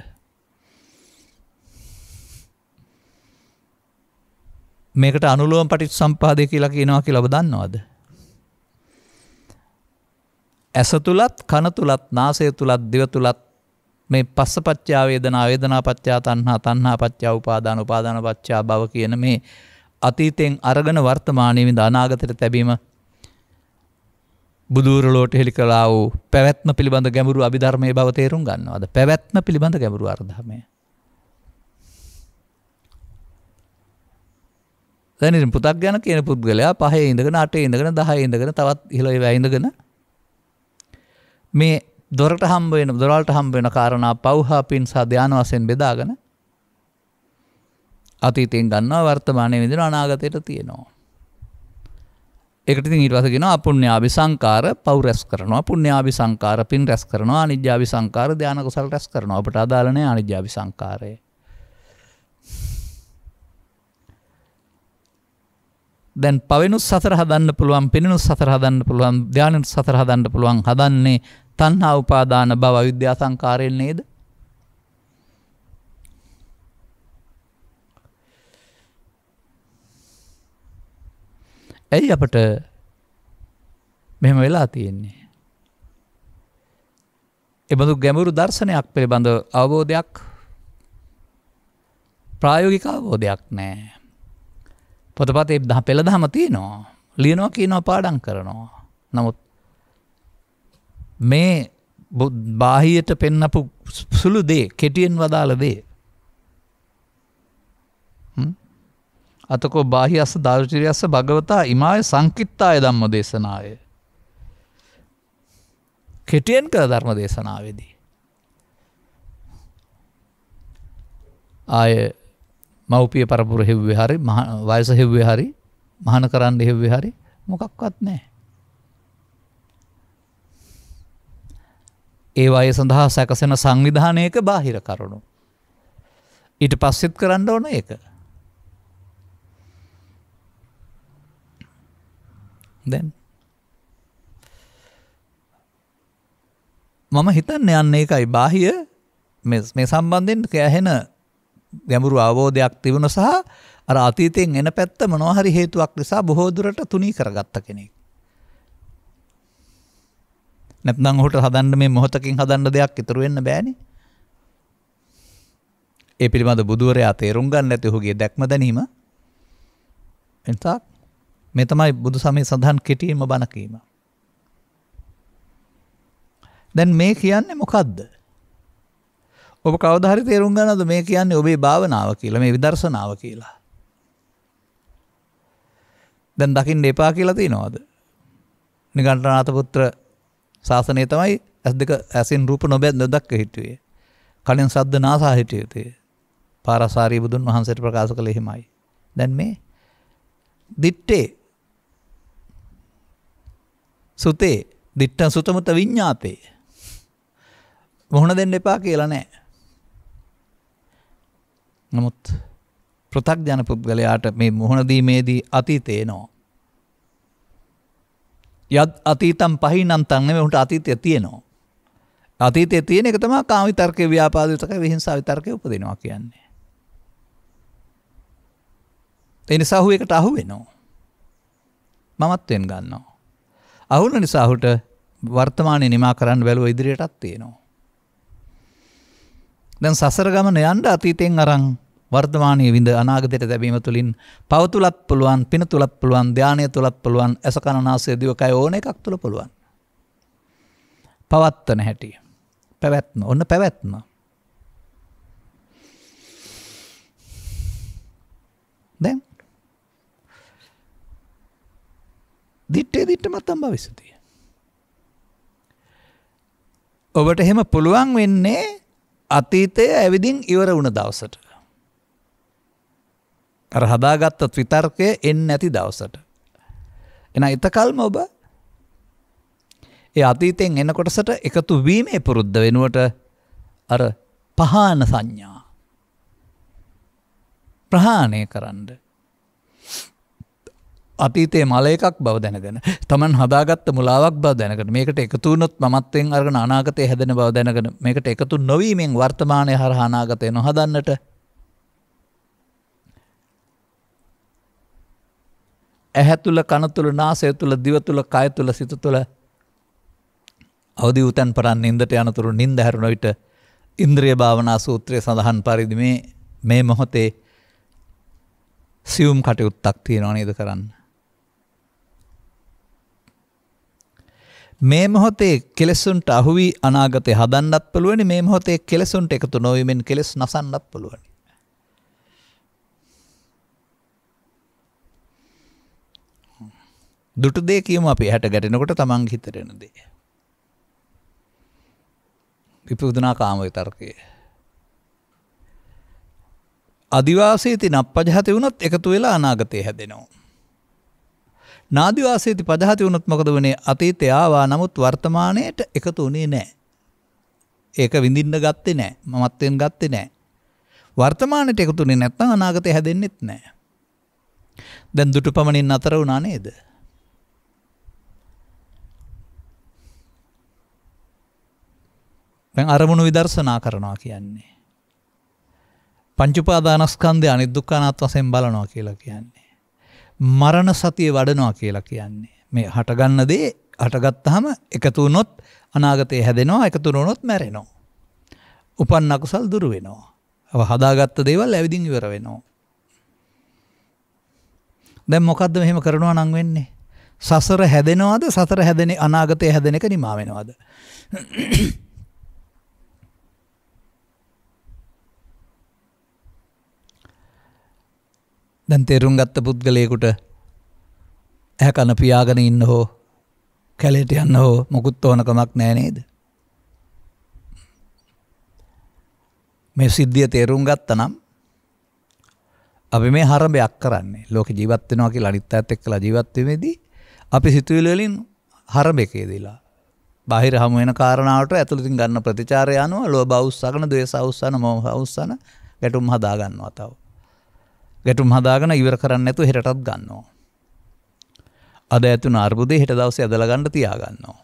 මේකට අනුලෝම පටිච්ච සම්පාදේ කියලා කියනවා කියලා ඔබ දන්නවද? ඇස තුළත් කන තුළත් නාසය තුළත් දිව තුළත් මේ පස්ස පච්චා වේදනා වේදනා පච්චා තන්හා තන්හා පච්චා උපාදාන උපාදාන පච්චා බව කියන මේ අතීතයෙන් අරගෙන වර්තමානයවිඳ අනාගතයට තැබීම බුදුරලෝට හෙළි කලා වූ පැවැත්ම පිළිබඳ ගැඹුරු අභිධර්මය බව තේරුම් ගන්නවාද පැවැත්ම පිළිබඳ ගැඹුරු අර්ධමය දැනින් පුතක් ගැන කියන පුද්ගලයා පහේ ඉඳගෙන අටේ ඉඳගෙන දහ ඉඳගෙන තවත් හිලොයි වැයිඳගෙන මේ දොරට හම්බුවෙන දොරල්ට හම්බෙන කාරණා පව්හා පින් සහ ධ්‍යාන වසයෙන් බෙදාගෙන අතීතයෙන් ගන්නවා වර්තමානය විදින අනාගතයට තියෙනවා. එකට නිර්වසගෙන පුුණ්‍යාභි සංකාර පව රැස් කරනවා පුුණ්‍යාභි සංකාර පින් රැස් කරනවා අනිජ්‍යාවි සංකාර ධ්‍යානකුසල් රැස් කරනවා අපට අදාලනය අනිජ්‍යාවි සංකාරය. දැන් පවෙනු සතර හදන්න පුළුවන් පිණිනු සතර හදන්න පුළුවන් ධ්‍යානට සතර හදන්න පුළුවන් හදන්නේ තන්හා උපාදාන බව විද්‍යා සංකාරයෙන් නේද ඇයි අපට මෙම වෙලා තියෙන්නේ එබඳු ගැඹුරු දර්ශනයක් පිළිබඳ අවබෝධයක් ප්‍රායෝගික අවබෝධයක් නෑ පොතපත එ දහ පෙළ දහම තියනවා ලියනවා කියනවා පාඩන් කරනවා නමුත් මේ බාහියට පෙන්නපු සුළු දේ කෙටියෙන් වදාළ දේ. අතකෝ බාහි අස දර්ශරියස්ස භගවතා ඉමාය සංකිත්තාය දම්ම දේශනාය. කෙටියෙන් කර ධර්ම දේශනාවේදී. ආය මව්පිය පරපුර හෙව්වේ හරි වයස හෙව්වේ හරි මහන කරන්න හෙව්වේ හරි මොකක්වත් නෑ. ඒවාය සඳහා සැකසෙන සංවිධානයක බාහිර කරුණු. ඉට පස්සෙත් කරන්න ඕන එක. දැන් මම හිතන්න යන්න එකයි බාහිය මේ සම්බන්ධෙන් කෑහෙන ගැඹුරු අවබෝධයක් තිබුණ සහ අර අතීතයෙන් එන පැත්ත මනොහරි හේතුවක් නිසා බොහෝදුරට තුනී කරගත්ත කෙනෙක්. නැත්නම් ඔහුට හදන්න මේ මොහොතකින් හදන්න දෙයක් ඉතුරු වෙන්න බෑනේ. ඒ පිළිබඳ බුදුවරයා තේරුම් ගන්න නැති ඔහුගේ දැක්ම දැනීම එතක් මේ තමයි බුදු සමය සඳහන් කෙටියෙන්ම බණ කීම. දැන් මේ කියන්නේ මොකද්ද? ඔබ කවදාහරි තේරුම් ගන්නවද මේ කියන්නේ ඔබේ භාවනාව කියලා මේ විදර්ශනාව කියලා? දැන් දකින්න එපා කියලා තියනවාද? නිගණ්ඨනාත පුත්‍ර ශාසනය තමයි ඇස් දෙක ඇසින් රූප නොබැත් නොදක්ක හිටුවේ. කලින් සද්ද නාසා හිටියයුතුය. පාරසාරී බුදුන් වහන්සට ප්‍රකාශ කළ එහෙමයි. දැන් මේ දිට්ටේ සුතේ දිට්ටන් සුතමත විඤ්ඥාතේ. මොහුණ දෙන්න එපා කියලා නෑ. නමුත් පෘතක් ජන පුද්ගලයාට මේ මුහුණදීමේදී අතීතේ නෝ. යත් අතීතම් පහිනන්තන් නෙමෙයි උන්ට අතීතය තියෙනවා. අතීතය තියෙන එක තමයි කාම විතර්කේ ව්‍යාපාද විතර්කේ විහිංසාව විතර්කේ උපදිනවා කියන්නේ. ඒ නිසා ඔහු එකට අහු වෙනවා. මමත් වෙන ගන්නවා. අහුන නිසා ඔහුට වර්තමානයේ නිමා කරන්න බැලුව ඉදිරියටත් තියෙනවා. දැන් සසර ගමන යන්න අතීතයෙන් අරන් වර්ධමානය විඳ අනාගතයට දැබීම තුළින් පවතුලත් පුළුවන් පින තුළත් පුළුවන් ධ්‍යානය තුළත් පුළුවන් ඇසකණනාසේ දිවකයි ඕන එකක් තුළ පුළුවන්. පවත්වන හැටිය. පැවැත්ම ඔන්න පැවැත්ම. දැන් දිට්ටේ දිට්ට මත්තම් භවිසතිය. ඔබට එහෙම පුළුවන් වෙන්නේ අතීතය ඇවිදින් ඉවර වුණ දවසට. අර හදාගත්තත් විතර්කය එන්න නැති දවසට. එන එතකල්ම ඔබ ඒ අතීතයෙන් එනකොටසට එකතු වීමේ පුරුද්ධ වෙනුවට අර පහාන සංඥා ප්‍රහාණය කරන්න. අතීතේ මල එකක් බව දැනගෙන තමන් හදාගත්ත මුලාවක් බව දැනකට මේකට එකතුනොත් මත්තෙන් අරගෙන අනාගතය හැදෙන බව දැනගෙන මේකට එකතු නොවීමෙන් වර්තමානය හර අනාගතය නොහදන්නට ඇහැතුළ කනතුළ නාසය තුළ දිවතුළ කය තුළ සිත තුළ අවදි උතැන් පරන් ඉන්දට යනතුරු නින්ද හැරුණ විට ඉන්ද්‍රිය භාවනා සූත්‍රය සඳහන් පරිදි මේ මේ මොහොතේ සියුම් කටයුත්තක් තියෙනවා නේද කරන්න. මේ මොහොතේ කෙලෙසුන්ට අහුවී අනාගතය හදන්නත් පුළුවනි මේ මොහොතේ කෙලෙසුන්ට එකතු නොවීමෙන් කෙලෙස් නසන්නත් පුළුවනි. දුටු දේ කියම අපි හැට ගැටෙනකොට තමන් හිතරෙන දේ. විපුදනා කාමය තර්කය. අධිවාසේති නප්පජහත වුණත් එකතු වෙලා අනාගතය හැදෙනවා. නාදිවාසේති පදහති වුණොත් මොකද වනේ අතීතයාවා නමුත් වර්තමානයට එකතු වනේ නෑ. ඒක විඳින්න ගත්තේ නෑ මමත්වෙන් ගත්තේ නෑ. වර්තමානයට එකතුනේ නැත්තං අනාගතය හැදෙන්නෙත් නෑ. දැන් දුටු පමණින් අතර වුණා නේද. දැන් අරමුණු විදර්ශනා කරනවා කියන්නේ. පංචුපාදානස්කන්ධය අනිදුක්ඛානාත් වශයෙන් බලනවා කියලා කියන්නේ. මරණ සතිය වඩනවා කියලා කියන්නේ. මේ හටගන්න දේ හටගත්තාම එකතු වුණොත් අනාගතේ හැදෙනවා එකතු වුණොත් මැරෙනවා. උපන් අකුසල් දුරු වෙනවා. අව හදාගත්ත දේවල් ඇවිදින් ඉවර වෙනවා. දැන් මොකද්ද මෙහෙම කරනවා නම් වෙන්නේ? සසර හැදෙනවද? සතර හැදෙන අනාගතේ හැදෙන එක නිමා වෙනවද? දැන් තෙරුම් ගත්ත පුද්ගලයකුට ඇහ කන පියාගෙන ඉන්න හෝ කැලේට යන්න හෝ මොකුත් ඕනකමක් නෑනේද. මේ සිද්ධිය තේරුම් ගත්ත නම් අපි මේ හරඹයක් කරන්නේ ලෝක ජීවත්වෙනවා කියලා අනිත් අත් එක්කලා ජීවත්වීමේදී අපි සිතුවිලි වලින් හරඹකේ දීලා බාහිර හමු වෙන කාරණාවට ඇතුළතින් ගන්න ප්‍රතිචාරය අනුව ලෝභ අවුස්සගෙන ද්වේෂ අවුස්සන මෝහ අවුස්සන ගැටුම් හදා ගන්නවා තව. ගැටුම් හදාගෙන ඉවර කරන්න ඇතු හෙටත් ගන්නවා. අද ඇතුන අර්බුදය හෙට දවස ඇදලගණඩ තියාගන්නවා.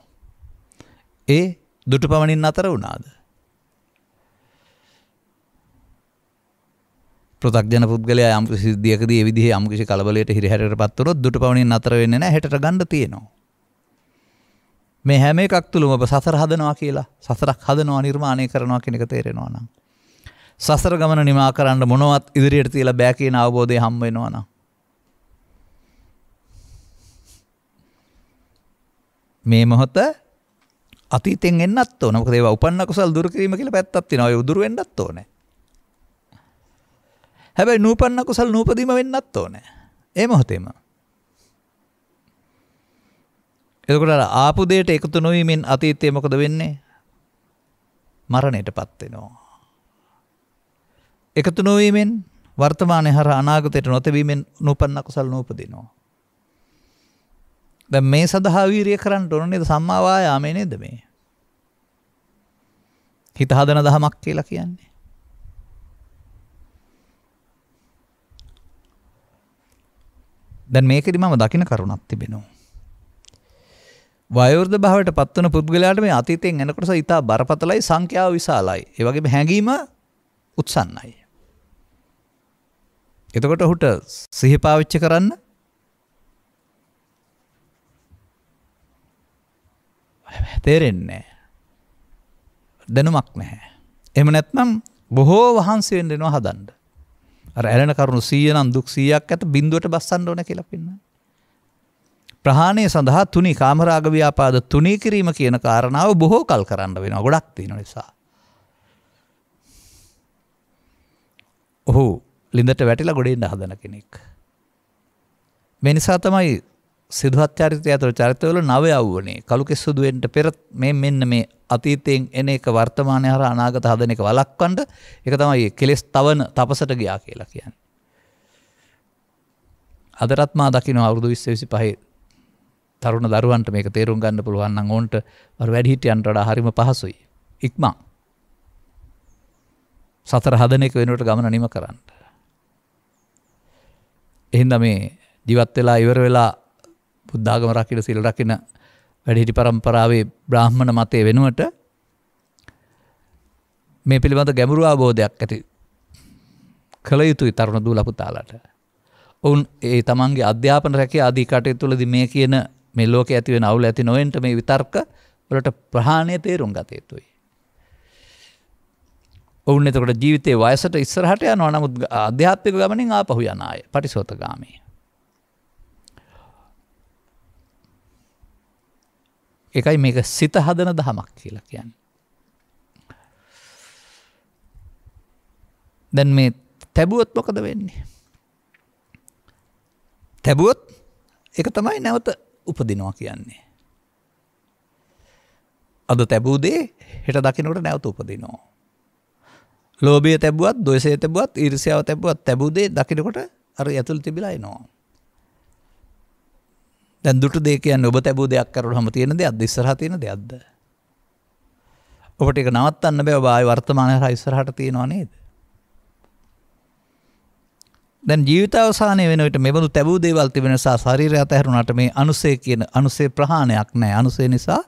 ඒ දුටු පමණින් අතර වුණාද. ප්‍රතක්ජන පුද්ගල යම් සිද්ධියකද විදි යම්කිසි කලබලට හිරිහැට පත්තුර දුට පවනින් අතර වෙන්න හට ගඩ තියෙනවා. මේ හැම එකක් තුළුම සසර හදනවා කියලා සසරක් හදනවා නිර්මාණය කරනවා කෙනෙක තේරෙනවා නම්. සසර ගමන නිමා කරන්න මොනවත් ඉදිරියට තියලා බෑ කියන අවබෝධය හම්බ වෙනවා නම් මේ මොහොත අතීතෙන් එන්නත් ඕන. මොකද ඒවා උපන්න කුසල් දුරු කිරීම කියලා පැත්තක් තියෙනවා. ඒ උදුරු වෙන්නත් ඕනේ. හැබැයි නූපන්න කුසල් නූපදීම වෙන්නත් ඕනේ. ඒ මොහොතේම. එතකොට ආපු දෙයට එකතු නොවීමෙන් අතීතයේ මොකද වෙන්නේ? මරණයටපත් වෙනවා. එකතු නොවීමෙන් වර්තමානය හර අනාගතයට නොතැබීමෙන් නූපන්න කුසල් නූපදිනවා. දැ මේ සඳහා වීරිය කරන්න ඕන නේද සම්මාවායාමේ නේද මේ. හිත හදන දහමක් කියලා කියන්නේ. දැන් මේකෙදි මම දකින කරුණක් තිබෙනවා. වයෝර්ධ භාවට පත්වන පුද්ගලයාට මේ අතීතයෙන් එනකොටස ඉතා බරපතලයි සංඛ්‍යාව විශාලයි. ඒ වගේම හැඟීම උත්සන්නයි. එතකොට ඔහුට සිහිපාවිච්චි කරන්න තේරෙන්නේ දැනුමක් නැහැ. එම නැත්නම් බොහෝ වහන්සේෙන් දෙෙනවා හදන්ඩ. අර ඇලෙන කරුණු සීය නම් දුක් සීයක් ඇත බින්දුවට බස්සන්න ඕන කියලපින්න. ප්‍රහාණය සඳහා තුනි කාමරාගව්‍යාපාද තුනී කිරීම කියන කාරණාව බොහෝ කල් කරන්න වෙන ගොඩක් තියෙන නිසා. ඔහු ලිඳට වැටිලා ගොඩෙන්ට හදන කෙනෙක්. මේ නිසා තමයි සිදුවත් චරිතය අතර චරිතවල නව අවුවනේ කළු කෙස්සුදුවෙන්ට පෙර මේ මෙන්න මේ අතීතයෙන් එන එක වර්තමානය හර අනාගත හදන එක වලක්වන්ට එක තමයි කෙලෙස් තවන තපසට ගියා කියලා කියන්න. අදරත්මා දකින අවුරුදු විස්ස විසි පහේ තරුණ දරුවන්ට මේක තේරුම් ගන්න පුළුවන්න ඕන්ට වැඩිහිටියන්ට වඩා හරිම පහසුයි. ඉක්මා සතර හදනෙක වෙනුවට ගමන නිම කරන්න. එහින්ද මේ ජීවත් වෙලා ඉවර වෙලා බුද්ධාගම රකින්න සිල් රකින්න වැඩිහිටි පරම්පරාවේ බ්‍රාහ්මණ මතය වෙනුවට මේ පිළිබඳ ගැඹුරු ආබෝධයක් ඇති කළ යුතුයි තරුණ දූ ලපුතාලට. ඔවුන් ඒ තමන්ගේ අධ්‍යාපන රැක අධී කටය තුළද මේ කියන මේ ලෝක ඇතිවෙන අවුල ඇති නොවෙන්ට මේ විතර්ක වලට ප්‍රහාණය තේරුම් ගතයුතුයි. ඔවුන් එතකොට ජීවිතේ වයසට ඉස්සරහට යනවා නමුත් අධ්‍යාත්මික ගමනින් ආපහු යන අය පටිසෝතගාමී. එකයි මේක සිත හදන දහමක් කියලා කියන්න. දැන් මේ තැබුවොත් මොකද වෙන්නේ. තැබුවොත් එක තමයි නැවත උපදිනවා කියන්නේ. අද තැබූදේ හෙට දකිනට නැවත උපදිනවා. ලෝබය තැබුවත් දොසේ තැබුවත් ඉරිසියාව තැබුවත් තැබුදේ දකිනකොට අර ඇතුළ තිබිලා නවා. දැන් දුට දේකයන් ඔබ තැබූ දෙයක් කරු හම තියෙන දෙ අදස්සරහ තියෙන දෙයක්ද. ඔබට එක නවත්තන්න බෑ බායි වර්තමානය රයිස්සරහට තියෙනවා නේද. දැන් ජීවිතවසානය වෙනට මෙබඳු තැබූ දේවල් තිබෙනසා ශරීරය අතහැරුණට මේ අනුසේ කියන අනුසේ ප්‍රහණයක් නෑ අනුසේ නිසා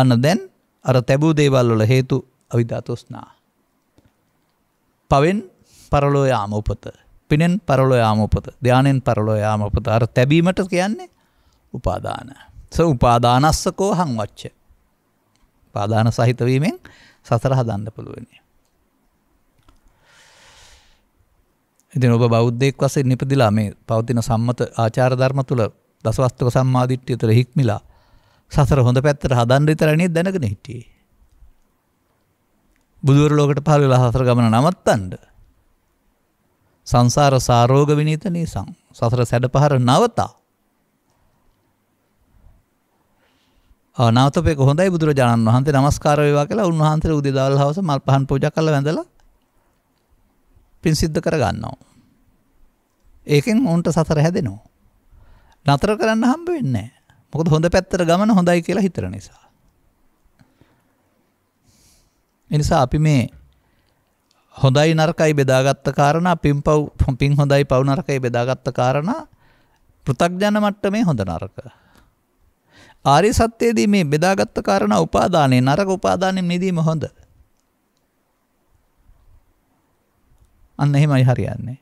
අන්න දැන් අර තැබූ දේවල් වල හේතු අවිධාතුස්නා. පවෙන් පරලෝ යාම උපත පිනෙන් පරලෝ යාම උපත ධ්‍යානෙන් පරලෝ යාම උපත අර තැබීමට කියන්නේ උපාදාන ස උපාදානස්සකෝ හංවච්ච පාදාන සහිතවීමෙන් සසර හදන්න පුළුවනි. ඉතින් ඔබ බෞද්ධෙක් වසෙන් නිපදිලා මේ පෞතින සම්මත ආචාර ධර්ම තුළ දසවස්තුක සම්මාධිට්්‍යය තුළ හික්මිලා සසර හොඳ පැත්තට හදන්ඩ තරණය දැනගෙන හිටියේ බුදුවරලෝකට පහළ ලහසර ගමන නවත්තන්ඩ. සංසාර සාරෝග විනීත නිසං සසර සැඩ පහර නවතා. නවතේ කොහොඳයි බුදුරජාණන් වහන්සේ නමස්කාරයවා කියලා උන්වහන්සේ උදදාල් හවස මල් පහන් පෝජ කල ඇඳල පින් සිද්ධ කරගන්නවා. ඒකෙන් ඔවුන්ට සසර හැදෙනවා. නතර කරන්න හම්බ වෙන්නේ මොකද හොඳ පැත්තර ගමන හොඳයි කියලා හිතර නිසා. එනිසා අපි මේ හොඳයි නරකයි බෙදාගත්ත කාරණ පින් පව් පින් හොඳයි පව් නරකයි බෙදාගත්ත කාරණ පෘතක්ජන මට්ට මේ හොඳ නරක. ආරි සත්‍යයේදී මේ බෙදාගත්ත කාරණ උපාදානය නරක උපාදානයෙන් නිදීම හොඳ. අන්න එහෙමයි හරියන්නේ.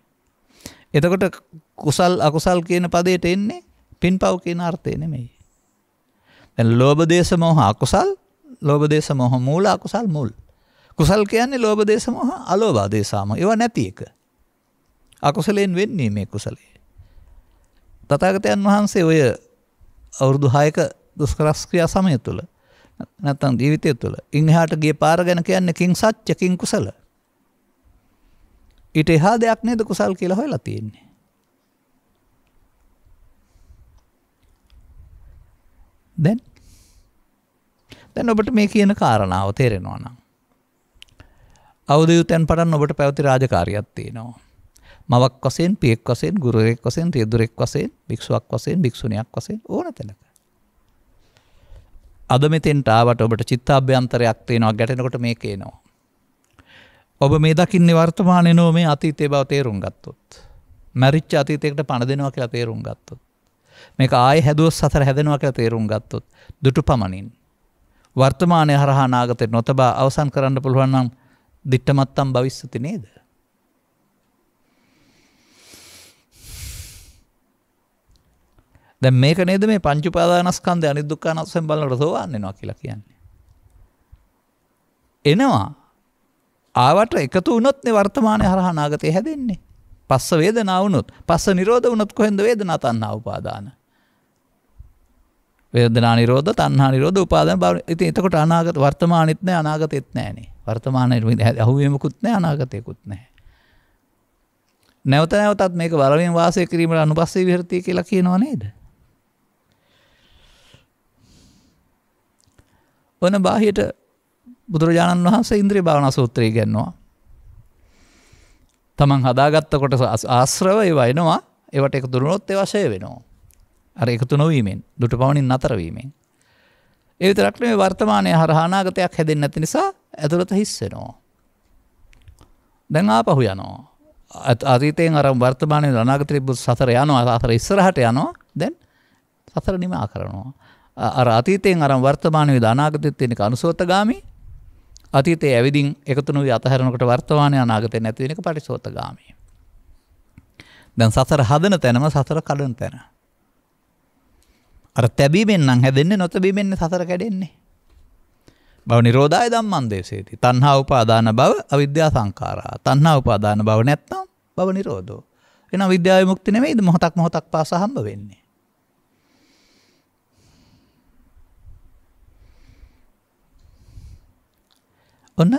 එතකොට කුසල් අකුසල් කියන පදයට එන්නේ පින් පව් කියන අර්ථය නෙමෙයි. දැන් ලෝභ දේශ මොහ අකුසල් ලෝභ දේශ මොහ මූල අකුසල් මුල්. කුසල් කියන්නේ ලෝභ දේශමහ අලෝභ දේශාම ඒවා නැති එක. අකුසලයෙන් වෙන්නේ මේ කුසලේ. තථාගතයන් වහන්සේ ඔය අවුරුදු 6ක දුෂ්කරස්ක්‍රියා සමය තුල නැත්තම් ජීවිතය තුළ ඉන් එහාට ගිය පාර ගැන කියන්නේ කිං සත්‍ය කිං කුසල. ඊට එහා දෙයක් නේද කුසල් කියලා හොයලා තියෙන්නේ. දැන් දැන් ඔබට මේ කියන කාරණාව තේරෙනවා නම් අවදයුතැන් පටන් ඔබට පැවති රාජකාරයක්ත්තියනවා. මවක් වසෙන් පියෙක් වසෙන් ගුරුවෙක් වසෙන් තියදුරෙක් වසෙන් භික්ෂුවක් වසෙන් භික්ෂුණයක් වසෙන් ඕන තැනක. අද මෙතෙන්ටාවට ඔබට චිත්තාභ්‍යන්තරයක් තියෙනවා ගැටෙනකොට මේකේනවා. ඔබ මේ දකින්නේ වර්තමානය නෝ මේ අතීතය බව තේරුම් ගත්තොත්. මැරිච්ච අතීතයකට පණ දෙනවා කියලා තේරුම් ගත්තොත්. මේක ආය හැදුව සතර හැදෙනවා කියලා තේරුම් ගත්තොත් දුටු පමණින්. වර්තමානය හරහා නාගතයට නොතබා අවසන් කරන්න පුළුවන්නම් දිට්ටමත්තම් භවිස්සති නේද. දැ මේක නේද මේ පංචුපාදානස්කන්ද අනිදුක්කානස්සෙන් බලට සෝවාන්න නවා කියලා කියන්නේ. එනවා ආවට එකතු වනොත්න වර්තමානය හරහ නාගතය හැදෙන්නේ. පස්ස වේද නවුනුත් පස්ස නිරෝධ වනොත් කොහෙද වේද නතන්න උපාදාන. වේදනා නිරෝධ තන්හා නිරෝධ උපාදන බව ඉති එතකොට අනාගත වර්තමානත්නය අනාගතෙත් නෑනේ. වර්තමානයේ අහුවීමකුත් නැහැ අනාගතයකුත් නැහැ. නැවත නැවතත් මේක බලමින් වාසය කිරීමට අනුපස්සේ විහෙරතිය කියලා කියනවා නේද? ඔන්න බාහියට බුදුරජාණන් වහන්සේ ඉන්ද්‍රිය භාවනා සූත්‍රය ඉගෙනනවා. තමන් හදාගත්ත කොට ආශ්‍රව ඒවා එනවා. ඒවට එකතු වුණොත් ඒවා ෂය වෙනවා. අර එකතු නොවීමෙන්, දුටු පවණින් නතර වීමෙන්. ඒ විතරක් නෙවෙයි වර්තමානයේ හරහා අනාගතයක් හැදෙන්නේ නැති නිසා ඇතුළත හිස්සෙනවා. දැන් ආපහු යනවා. අතීතයෙන් අර වර්තමානය අනාගතරිබු සතර යනවා අතර ඉස්සරහට යනවා දැන් සතර නිමා කරනවා. අර අතීතයෙන් අරම් වර්තමානය ධනාගතත්තියෙනෙක අනුසෝතගාමි අතීතය ඇවිදිින් එකතුනු අතහරනකට වර්තමානය අනාගතය නැතිවෙනක පරිසෝතගාමී. දැන් සසර හදන තැනම සසර කඩන තැන. අර තැබීමෙන් නම් හැදෙන්නේ නොතබීමෙන්න්න සසර කැඩෙන්නේ. බව නිරෝධය දම්මන් දේශේති තන්හා උපාදාන බව අවිද්‍යා සංකාරා තන්හා උපාදාන බව නැත්තම් බව නිරෝධෝ එන විද්‍යාව මුක්ති නෙවෙයිද මොහොතක් මොහොතක් පාසහම්බ වෙන්නේ ඔන්න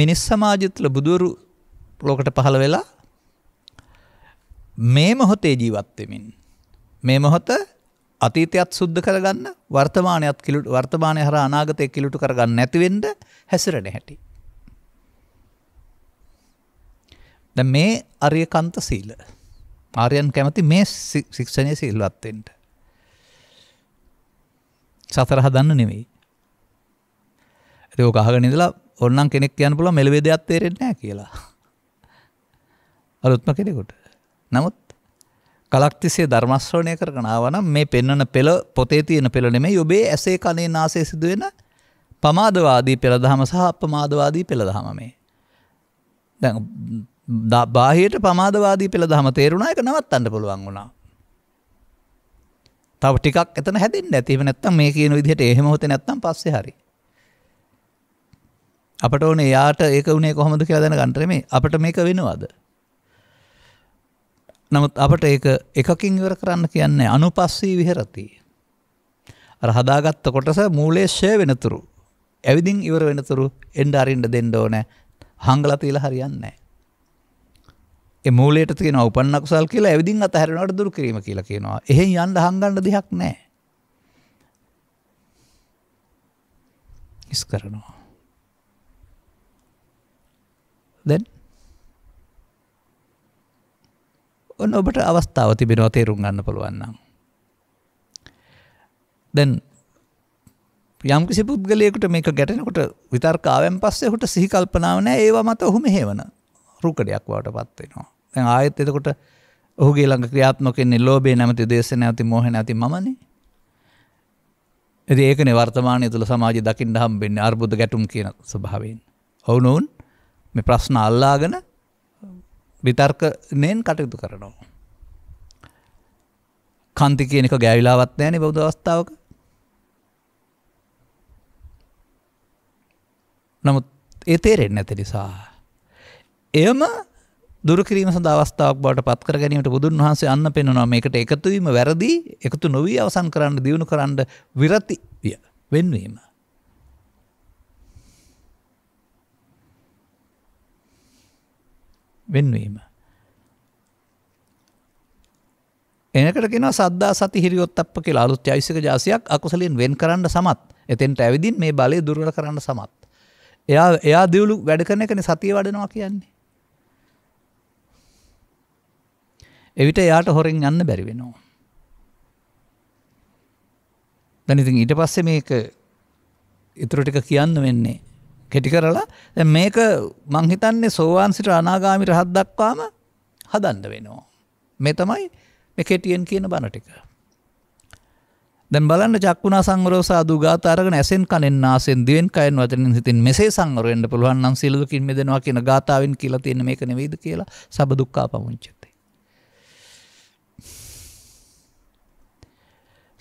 මිනිස් සමාජතුල බුදුවරු ලෝකට පහළ වෙලා මේ මොහොතේ ජීවත්වෙමින් මේ මොහොත අතීතයත් සුද්ධ කරගන්න වර්තමානයත් කිලුට වර්තමානය හර අනාගතය කිලුටු කරගන්න නැතිවෙන්ඩ හැසිරෙන හැටි. ද මේ අරියකන්ත සීල ආරයන් කැමති මේ ශික්ෂණය සිල්වත්තෙන්ට. සතර හදන්න නෙවෙයි. රෝ ගහගනිදලා ඔන්නන් කෙනෙක් කියන්න පුළ මෙලවේදයක් තේරෙන්නෑ කියලා. අලුත්ම කෙනෙකුට නමුත් කලක්තිසේ ධර්මශ්‍රණය කරගනාවනම් මේ පෙන්නන පෙළ පොතේ තියෙන පෙළ නෙමෙයි ඔබේ ඇසේ කනේ නාසේ සිදුවෙන පමාදවාදී පෙළදහම සහ අපමාදවාදී පෙළදහම මේ. දැ බාහියට පමාදවාදී පෙළදහම තේරුණා එක නවත් අන්න පුළුවන් වුණා. තව ටිකක් එතන හැදින් ඇතිව නැත්තම් මේ කියන විදිහට එහෙම හොත නැත්තම් පස්සේ හරි. අපට ඕන එයාට ඒක වුණේ කොහොමද කියලා දැන ගන්ටරමේ අපට මේක වෙනවාද. නමුත් අපට ඒක එකකින් ඉවර කරන්න කියන්නේ අනුපස්සී විහෙරති. අර හදාගත්ත කොටස මූලයේ ෂය වෙනතුරු ඇවිදින් ඉවර වෙනතුරු එන්න අරින්න දෙන්න ඕනේ. හංගලා තියලා හරියන්නේ නැහැ. ඒ මූලයට තියෙන උපන්න කුසල් කියලා ඇවිදින් අතහැරනවට දුරු කිරීම කියලා කියනවා. එහෙන් යන්න හංගන්න දෙයක් නැහැ. ඉස් කරනවා. දැන් ඔන්න ඔබට අවස්ථාව තිබෙනවා තේරුම් ගන්න පුළුවන්නම්. දැන් යම්කිසි පුද්ගලයකුට මේක ගැටෙනකොට විතර්කාවෙන් පස්සේ හුට සිහිකල්පනාව නෑ ඒවා මත ඔහු මෙහෙවන රුකඩයක් වාට පත්වෙනවා. දැන් ආයෙත් එතකොට ඔහුගේ ළඟ ක්‍රියාත්මකෙන්නේ ලෝබේ නැමති දේශන ඇති මොහෙන ඇති මනේ. ඇති ඒකන වර්තමානය තුළ සමාජ දකිින් හම්බෙන්නේ අර්බුද ගැටුම් කියන ස්වභාවෙන්. ඔවුනොවුන් මේ ප්‍රශ්න අල්ලාගෙන විතර්ක නයෙන් කටයුතු කරනවා. කන්ති කියනක ගෑවිලාවත් නෑන බෞද්ධ අවස්ථාවක නමුත් එතේරෙන් ඇති නිසා. එම දුරකිරීම සඳ අවස්ථාවක් බට පත්කර ගැනීමට බුදුන් වහන්සේ අන්න පෙන්නවා මේකට එකතුවීම වැරදි එකතු නොවී අවසන් කරන්න දියුණු කරන්න විරති විය වෙන්වීම. වෙන්වීම. එනකට කෙන සද්දා සති හිරියොත්තප්ප කියලා අලුත් ඓසික ජාසියක් අකුසලින් වෙන් කරන්න සමත් එතෙන්ට ඇවිදින් මේ බලය දුර්වල කරන්න සමත්. එයා එයා දියුලු වැඩ කරන එකන සතිය වඩනවා කියන්නේ. එවිට එයාට හොරෙන් යන්න බැරි වෙනවා. දැනිතින් ඊට පස්සේ මේක ඉතුරු ටික කියන්න වෙන්නේ කෙටි කරලා මේක මංහිතන්නේ සෝවාන්සිට අනාගාමි රහත් දක්වාම හදන්ඩ වෙනවා. මේ තමයි කෙටියෙන් කියන බණටික. දැන් බලන්න චක්ුණා සංගරෝස අදුගාතාරගෙන ඇසෙන් කනෙන් ආසෙන් දිවෙන් කයෙන් වචනෙන් සිතින් මෙසේ සංවරෙන්ට පුළුවන් නම් සියලුකින් මෙදෙනවා කියන ගාතාවෙන් කියලා තියෙන මේක නෙවෙයිද කියලා සබ දුක්ඛා පමුංචති.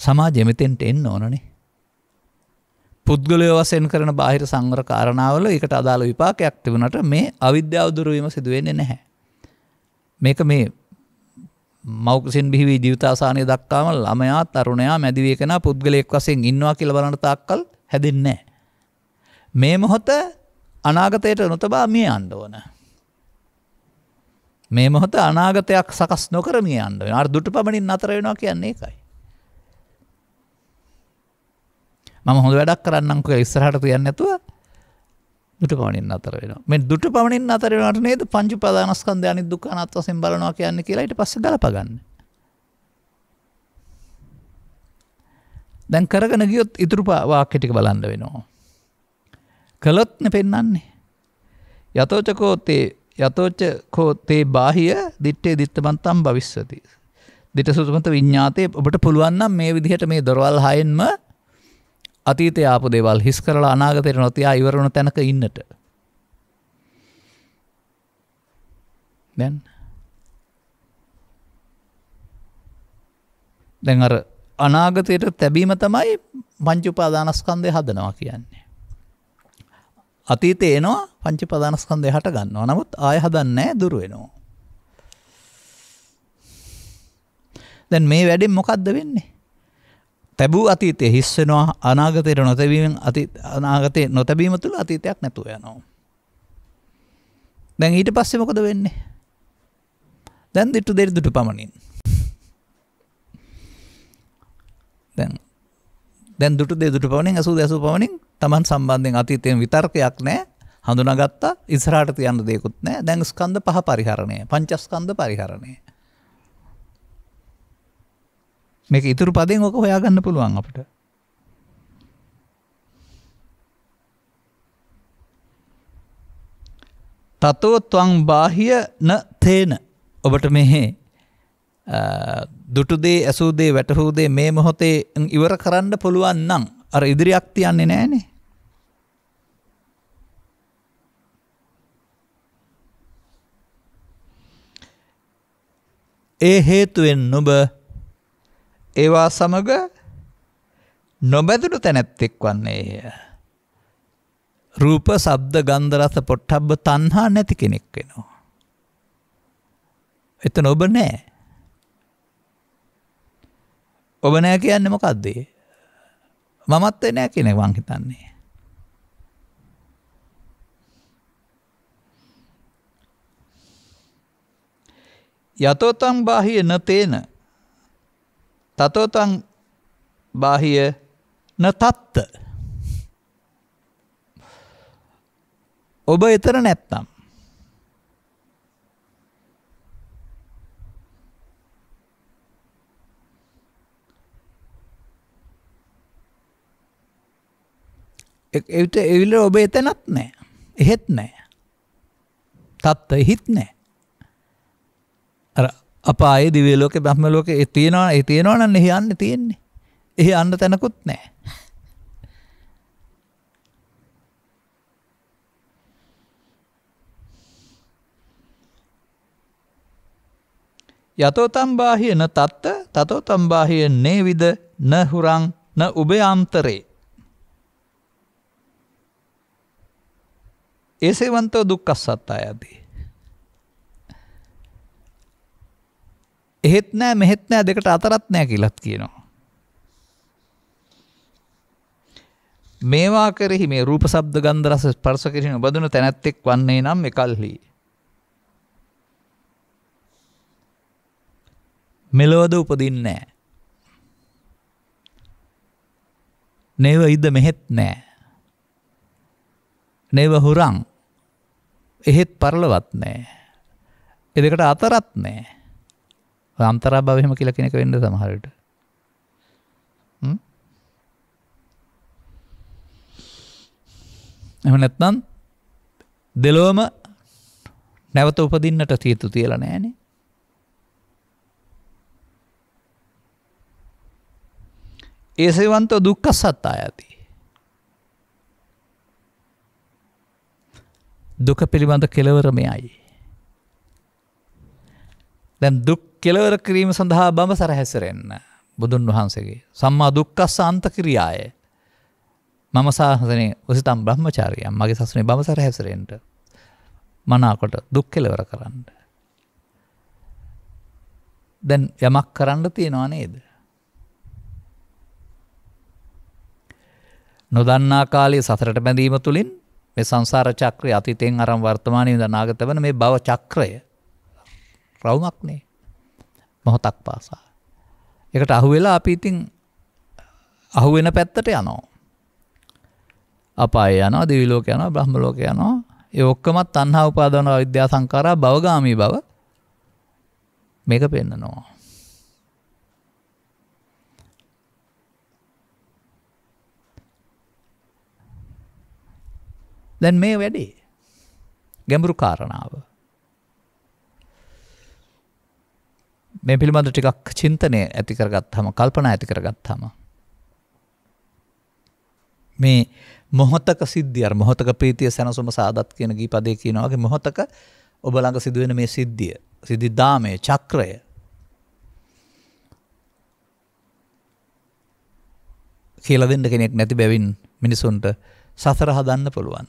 සමාජෙ මෙතෙන්ට එන්න ඕනනේ. පුද්ගලය වසයෙන් කරන බාහිර සංවර කාරණාවල එකට අදාළ විපාකයක් තිබුණට මේ අවිද්‍යාවදුරුවීම සිදුවෙන්නේ නැහැ. මේක මේ මෞකසින් බිහිවී ජීවිතාසානය දක්කාම ළමයා තරුණයා මැදිවිය කෙන පුද්ගලයෙක් වසයෙන් ඉන්නවා කියල බලට තාක්කල් හැදින්නේ. මේ මොහොත අනාගතයට නොතබා මිය අන්ඩ ඕන. මේ මොහොත අනාගතයක් සකස් නොකරමිය අන්ඩුව අර්දුට පමණින් අතර වෙනවා කියන්නේ එකයි. මම හොඳ වැඩක් කරන්නක ඉස්සරහට තියන්න ඇතුව දුට පමණින් අතර වෙන මෙ දුට පමණින් අතරවට නේද පංචු පදානස්කන්ද අනි දුක් අනත් වසෙන් බලනවා කියන්න කියලාට පස ගලපගන්න දැන් කරගෙන ගියොත් ඉතුරු වාක්‍යටික බලන්න වෙනවා. කළොත්න පෙන්නන්නේ. යතෝචකෝතේ යතෝච්චකෝතේ බාහිය දිට්ටේ දිත්තමන්තම් භවිස්වති. දිට සුතුමත විඤ්ඥාතය ඔබට පුළුවන්නම් මේ විදිහට මේ දොරවල් හයෙන්ම අතීතය ආපු දේවල් හිස් කරලා අනාගතයට නොතියා ඉවරුණු තැනක ඉන්නට. දැන් දැන් අර අනාගතයට තැබීම තමයි පංචුපාදානස්කන්දය හදනවා කියන්නේ. අතීතය එනවා පංචි පදානස්කන්දය හට ගන්නවා නමුත් ආය හදන්නෑ දුරුවෙනවා. දැන් මේ වැඩින් මොකක්ද වෙන්නේ. තැබූ අතීතය හිස්සෙනවා අනාගතයට නොතැබීමෙන් අනාගතය නොතැබීම තුළ අතීතයක් නැතුව යනවා. දැන් ඊට පස්සේ මොකද වෙන්නේ? දැන් දිට්ටු දෙරිදුටු පමණින්. දැන් දැන් දුටු දෙදුටු පමණින් ඇසූ දැසූ පමණින් Taman සම්බන්ධයෙන් අතීතයෙන් විතර්කයක් නැහැ. හඳුනාගත්තා. ඉස්සරහට තියන්න දෙයක්වත් නැහැ. දැන් ස්කන්ධ පහ පරිහරණය. පංචස්කන්ධ පරිහරණය. මේක ඉතුරු පදෙන් ඕක හොයාගන්න පුළුවන් අපට. තතෝ ත්වං බාහිය න තේන ඔබට මෙහි දුටු දේ ඇසූ දේ වැටහූ දේ මේ මොහොතේ ඉවර කරන්න පුළුවන් නම් අර ඉදිරියක් තියන්නේ නැහනේ ඒ හේතුවෙන් නොබ ඒවා සමග නොබැඳුණු තැනැත්තෙක් වන්නේය. රූප, ශබ්ද, ගන්ධ, රස, පොට්ටබ්බ තණ්හා නැති කෙනෙක් වෙනවා. එතන ඔබ නැහැ. ඔබ නැහැ කියන්නේ මොකද්ද? මමත් නැහැ කියන එක මං හිතන්නේ. යතෝතං බාහිය නතේන තතෝතන් බාහිය නතත්ත ඔබ එතර නැත්තම් එවිට එවිල ඔබ එතනත් නෑ එහෙත් නෑ තත්ත හිත් නෑ අර අප අය දිවලෝක බ්‍රහ්මලෝක තියෙනවා තියෙනවන එහි අන්න තියෙන්නේ එහි අන්න තැනකුත් නෑ යතෝතම් බාහියන තත්ත තතෝතම් බාහිය නේවිද නහුරං න උබේ අන්තරේ ඒසේවන්තෝ දුක්කස් සත්තායදී එහෙත් නෑ මෙහෙත් නෑ දෙකට අතරත් නෑ කියලත් කියනවා. මේවා කරෙහි මේ රූප සබ්ද ගන්ධරස ස්පර්ශ කෙරෙහි නොබඳුන තැනැත්තෙක් වන්නේ නම් එකල්හි. මෙලොවද උපදින්නේ නෑ. නේව ඉද මෙහෙත් නෑ. නේව හුරං එහෙත් පරලවත් නෑ. එදකට අතරත් නෑ. අන්තරා භවහෙම කියල කෙනෙක වෙන්න සමහරට එම නැත්නම් දෙලෝම නැවත උපදින්නට තියතු තියලා නෑනේ ඒසේවන්ත දුක්ක සත්තා ඇති දුක පිළිබඳ කෙලවරමයයි දැන් දුක් කෙලවර කිරීම සඳහා බඹ සර හැසරෙන්න බුදුන් වහන්සේගේ සම්මා දුක්කස්ස අන්ත කිරියාය මම සාහසනේ උසිතම් බ්‍රහ්මචාරියම් මගේ සසනේ බඹ සර හැසරෙන්ට මනාකොට දුක් කෙලවර කරන්න දැන් යමක් කරන්න තියෙනවා නේද නොදන්නා කාලයේ සසරට බැඳීම තුළින් මේ සංසාර චක්‍රය අතිතෙන් අරම් වර්තමානය ද නාගත වන මේ බව චක්‍රය රවුමක්නේ මොහොතක් පාසා. එකට අහුවෙලා අපි ඉතිං අහුවෙන පැත්තට යනෝ. අපාය යන දිවිලෝක යන බ්‍රහ්මලෝක යනවා ඒ ඔක්කමත් තන්හා උපාදන විද්‍යා සංකාරා බවගාමී බව මේක පෙන්නනවා. දැන් මේ වැඩේ ගැඹුරු කාරණාව. මේ පිළිබඳ ටිකක් චින්තනය ඇති කරගත්හම කල්පනා ඇති කරගත්හම. මේ මොහොතක සිද්ධියර් මොහොතක ප්‍රීතිය සැනසුම සාදත් කියන ගී පදය කියනවාගේ මොහොතක ඔබ ළඟ සිදුවෙන මේ සිද්ධිය සිදිදාමය චක්‍රය කියල දෙන්න කෙනෙක් නැති බැවින් මිනිසුන්ට සසර හදන්න පුළුවන්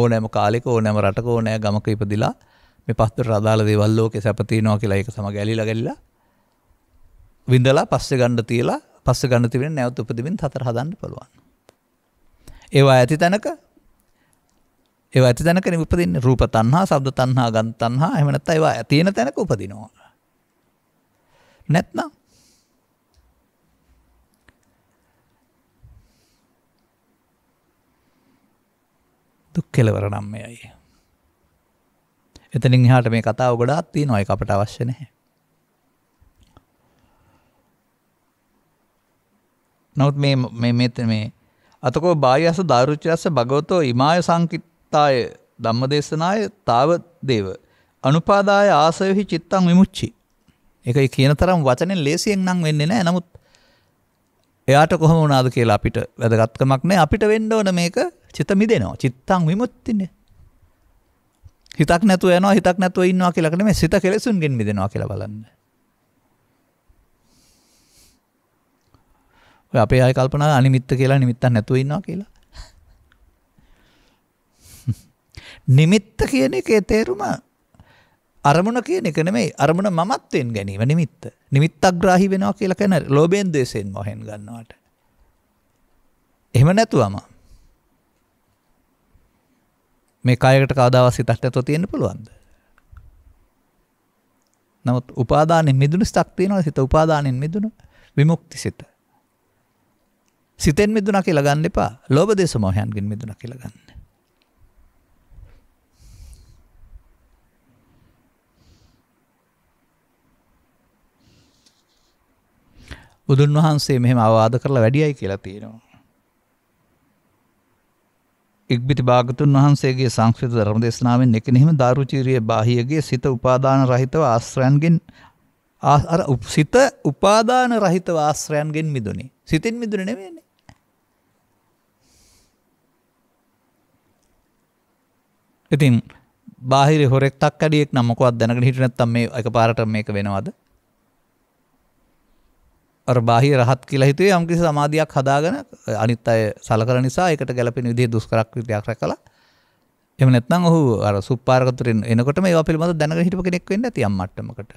ඕනෑම කාලෙක ඕනෑම රටක ඕනෑ ගමක ඉපදිලා මේ පස්තර අදාල දේවල් ලෝකෙ සැපතිනවා කියලා එක සම ගැලිලා ගැලිලා විඳලා පස්සේ ගණ්ඩ තියලා පස්ස ගන්න තිබෙන නැවත උපදමින් හතර හදන්න පුළුවන්. ඒවා ඇති තැනක ඒවා ඇති තැනක උපදින්න රූප තන්හා සබ්ද තන්හා ගන් තන්හා එමනත් ඒවා ඇතියෙන තැනක උපදිනවා. නැත්නම් දුක් කෙලවර නම් මෙයයි. එතනින් එහාට මේ කතාව ගොඩාක් තියෙනවා ඒක අපට අවශ්‍ය නැහැ. නමුත් මේ මේ මෙතන මේ අතකෝ බායස දාරුචරස්ස භගවතෝ ඉමාය සංකිට්ඨාය ධම්මදේශනාය තාව දේව අනුපාදාය ආසයෙහි චිත්තං විමුච්චි. ඒකයි කියන තරම් වචනෙන් ලේසියෙන් නම් වෙන්නේ නැහැ. නමුත් එයාට කොහොම වුණාද කියලා අපිට වැදගත්කමක් නැහැ. අපිට වෙන්න ඕන මේක චිත මිදෙනවා. චිත්තං විමුක්තිනේ. හිතක් නැතුව යනවා හිතක් නැතුව ඉන්නවා කියලා නෙමෙයි සිත කෙලෙසුන්ගෙන් මිදෙනවා කියලා බලන්න. ඔය අපේ ආය කල්පනා අනිමිත්ත කියලා නිමිත්තක් නැතුව ඉන්නවා කියලා. නිමිත්ත කියන එකේ තේරුම අරමුණ කියන එක නෙමෙයි අරමුණ මමත්වෙන් ගැනීම නිමිත්ත. නිමිත්තග්‍රාහි වෙනවා කියලා කියන ලෝභයෙන් ද්වේෂයෙන් මොහෙන් ගන්නවට. එහෙම නැතුවම මේ කයකට කවදාවත් සිතක් ඇතුව තියෙන්න පුළුවන්ද? නමුත් උපාදානෙන් මිදුණු සිතක් තියෙනවා සිත උපාදානෙන් මිදුණු විමුක්ති සිත. සිතෙන් මිදුණා කියලා ගන්න එපා. ලෝභ දේශ මොහයන්ගෙන් මිදුණා කියලා ගන්න. බුදුන් වහන්සේ මෙහෙම අවවාද කරලා වැඩියයි කියලා තියෙනවා. ඉක්බිති භාගතුන් වහන්සේගේ සංස්කෘත ධර්ම දේශනාවෙන් එකනෙහිම දාරුචීරිය බාහියගේ සිත උපාදාන රහිතව ආශ්‍රයන්ගෙන් අර සිත උපාදාන රහිතව ආශ්‍රයන්ගෙන් මිදුනේ. සිතින් මිදුනේ නෙවෙයිනේ. ඉතින් බාහිර හොරෙක් තක්කඩියෙක් නම් මොකවත් දැනගෙන හිටියේ නැත්නම් මේ එකපාරට මේක වෙනවද? අර්බාහි රහත් කියලා හිතුවේ යම්කිසි සමාධයක් හදාගෙන අනිත් අය සලකර නිසා එකට ගැලපෙන විදිහ දුස්කරක්විතයක් රැකලා එම නැත්නම් ඔහු අර සුප්පාරකතුරින් එනකොට මේ ඒවා පිළිබඳව දැනගෙන හිටපු කෙනෙක් වෙන්න ඇති යම් මට්ටමකට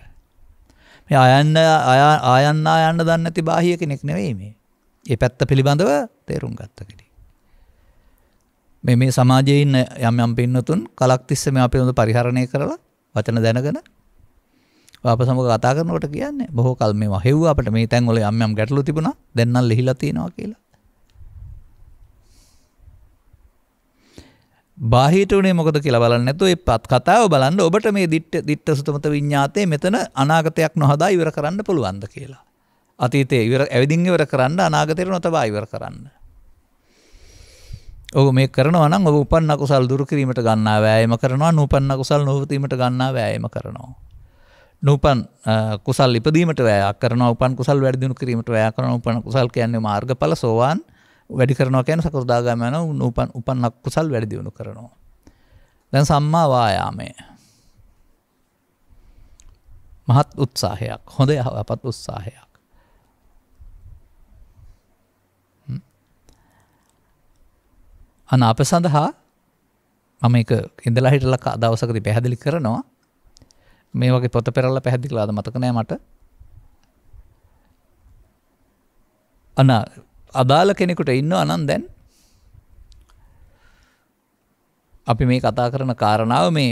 මේ ආයන්න ආයන්න ආයන්න දන්නේ නැති බාහිය කෙනෙක් නෙවෙයි මේ ඒ පැත්ත පිළිබඳව තේරුම් ගත්ත කෙනෙක් මේ මේ සමාජයේ ඉන්න යම් යම් පින්නතුන් කලක් තිස්සේ මේ අපේ හොඳ පරිහරණය කරලා වචන දැනගෙන අප සමග කතා කරනකොට කියන්නේ බොහෝ කල් මේවා හෙව්වා අපිට මේ තැන්වල යම් යම් ගැටලු තිබුණා දැන් නම් ලිහිලා තියෙනවා කියලා. බාහිරට උනේ මොකද කියලා බලන්න නැතුව ඒ පත් කතාව බලන්න ඔබට මේ දිට්ඨ දිට්ඨ සුතමත විඤ්ඤාතේ මෙතන අනාගතයක් නොහදා ඉවර කරන්න පුළුවන්ද කියලා. අතීතයේ ඉවර ඇවිදින් ඉවර කරන්න අනාගතයට නොතබා ඉවර කරන්න. ඔබ මේ කරනවා නම් ඔබ උපන් අකුසල් දුරු කිරීමට ගන්නා වෑයම කරනවා නූපන් අකුසල් නොවතීමට ගන්නා වෑයම කරනවා. නූපන් කුසල් ඉපදීමට වැයක් කරන උපන් කුසල් වැඩදිුණු කිරීමට වැය කරන උපන කුසල් කියන්නේ මාර්ගඵල සෝවාන් වැඩි කරනවා කියන සකෘදාගාමයන නූපන් උපන් කුසල් වැඩදිියුණු කරනවා. දැන් සම්මා වායාමය. මහත් උත්සාහයක් හොඳ යහපත් උත්සාහයක්. අන අප සඳහා මම එක ඉඳලා හිටල දවසකති පැහැදිලි කරනවා මේ වගේ පොත පෙරල්ලා පැහැදිලිලාද මතක නෑ මට අන අදාළ කෙනෙකුට ඉන්න අනන් දැන් අපි මේ කතා කරන කාරණාව මේ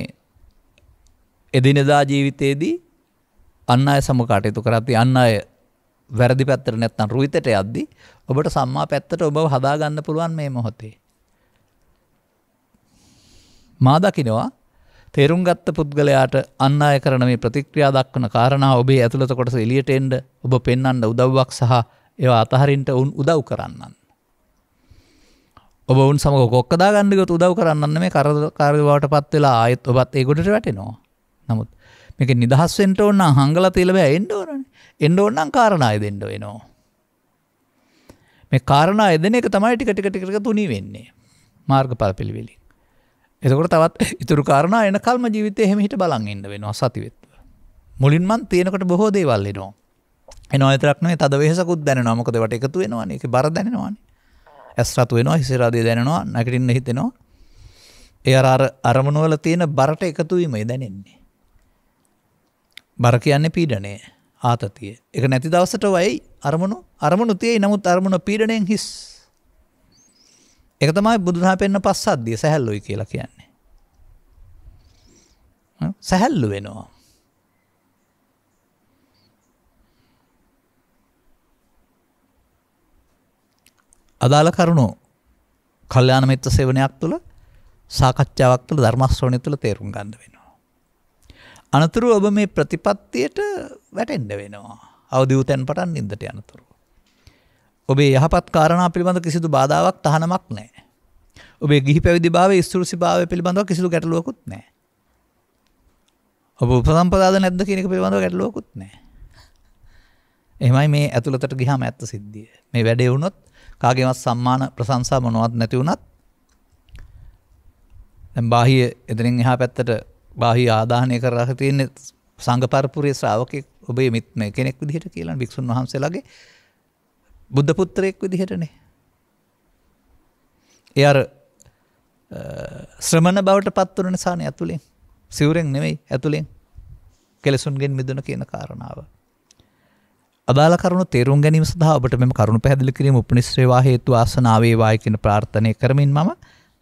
එදිනෙදා ජීවිතයේදී අන්න අය සම කටයුතු කරත්ති අන්න අය වැරදි පැත්තර නැත්තන් රුවිතට යද්දි ඔබට සම්මා පැත්තට ඔබ හදාගන්න පුළුවන් මේ මොහොතේ මා දකිනවා තේරුම් ගත්ත පුද්ගලයාට අන්න අය කරන මේ ප්‍රතික්‍රියා දක්වන කාරණා ඔබේ ඇතුළත කොටස එලියට එන්ඩ ඔබ පෙන්නන්න උදව්වක් සහ ඒවා අතහරින්ට උන් උදව් කරන්නන්. ඔබ උන් සමග කොක්කදා ගණඩිගොත් උදව් කරන්න මේ කරකාරවාට පත් වෙලා ආයත් ඔබත් ඒකොටට වැටෙනවා. නමුත් මේක නිදහස්වෙන්ට ඔන්න හංගල තිලබෑ එන්ඩෝරන එන්ඩ ඔන්නම් කාරණය දෙෙන්ඩ වෙනවා. මේ කාරණා එදන එක තමයි ටිකටිකටිකක තුනී වෙන්නේ මාර්ග පල් පිළිවෙලි. එතකොට තවත් ඉතුරු කාරණ එන කල්ම ජීවිතය හෙමිහිට බලන් ඉන්න වෙනවා සතිවෙත්. මුලින්මන් තියෙනකට බොහෝ දේවල්ලෙනවා. එන අතරක්නේ තද වෙහසකුත් දැනවා මොකද වට එකතු වෙනවා එක බර දැනවාන. ඇස් රතු වෙනවා හිසිරාදය දැනවා නැකටින්න හිතෙනවා. එය අරමුණුවල තියෙන බරට එකතුවීමයි දැනෙන්නේ. බර කියන්නේ පීඩනය ආතතිය එක නැති දවසට වයි අරමුණු අරමුණු තියයි නමුත් අරමුණ පීඩනයෙන් හිස් එක තමයි බුදුදහම පෙන්න පස්සද්ධිය සැහැල්ලුයි කියලා කියන්නේ. සැහැල්ලු වෙනවා. අදාළ කරුණු කල්යාණ මිත්‍ර සේවනයක් තුළ සාකච්ඡාවක් තුළ ධර්මශ්‍රවණය තුළ තේරුම් ගන්න වෙනවා. අනතුරු ඔබ මේ ප්‍රතිපත්තියට වැටෙන්න වෙනවා. අවදි වූ තැන් පටන් නින්දට යනතුරු. ඔබේ යහපත් කාරණා පිළිබඳ කිසිදු බාධාවක් තහනමක් නෑ. ඔබේ ගිහි පැවිදි භාව ස්තුෘසි භාව පිළිබඳව කිසිදු ගැටලුවකුත් නෑ. ඔබ උපසම්පදාද නැද්ද කියනක පිළිබඳව ගැටලුවකුත් නෑ. එමයි මේ ඇතුළතට ගිහාම ඇත්ත සිද්ධිය මේ වැඩේ වුණොත් කාගේවත් සම්මාන ප්‍රසංසා මොනවත් නැති වුණත් බාහිය එතනින් එහා පැත්තට බාහි ආධානය කරලා තියන්නේ සංග පරපුරේ ශ්‍රාවකෙක් ඔබේ මිත්ම කෙනෙක් විදිහට කියලා භික්ෂුන් වහන්සේලාගේ බුද්ධපුත්‍රයෙක් විදිහටනේ. එ අර ශ්‍රමණ බවට පත්වන නිසාන ඇතුළින් සිවරෙන් නෙවෙයි ඇතුළෙන් කෙලෙසුන්ගෙන් මිදුන කියන කාරණාව. අදාල කරුණු තේරුම් ගැනීම සඳහා ඔබට මෙම කරුණු පැහැදිලි කිරීම උපනිශ්‍රේවා හේතු ආසනාවේ වායි කියන ප්‍රාර්ථනය කරමින් මම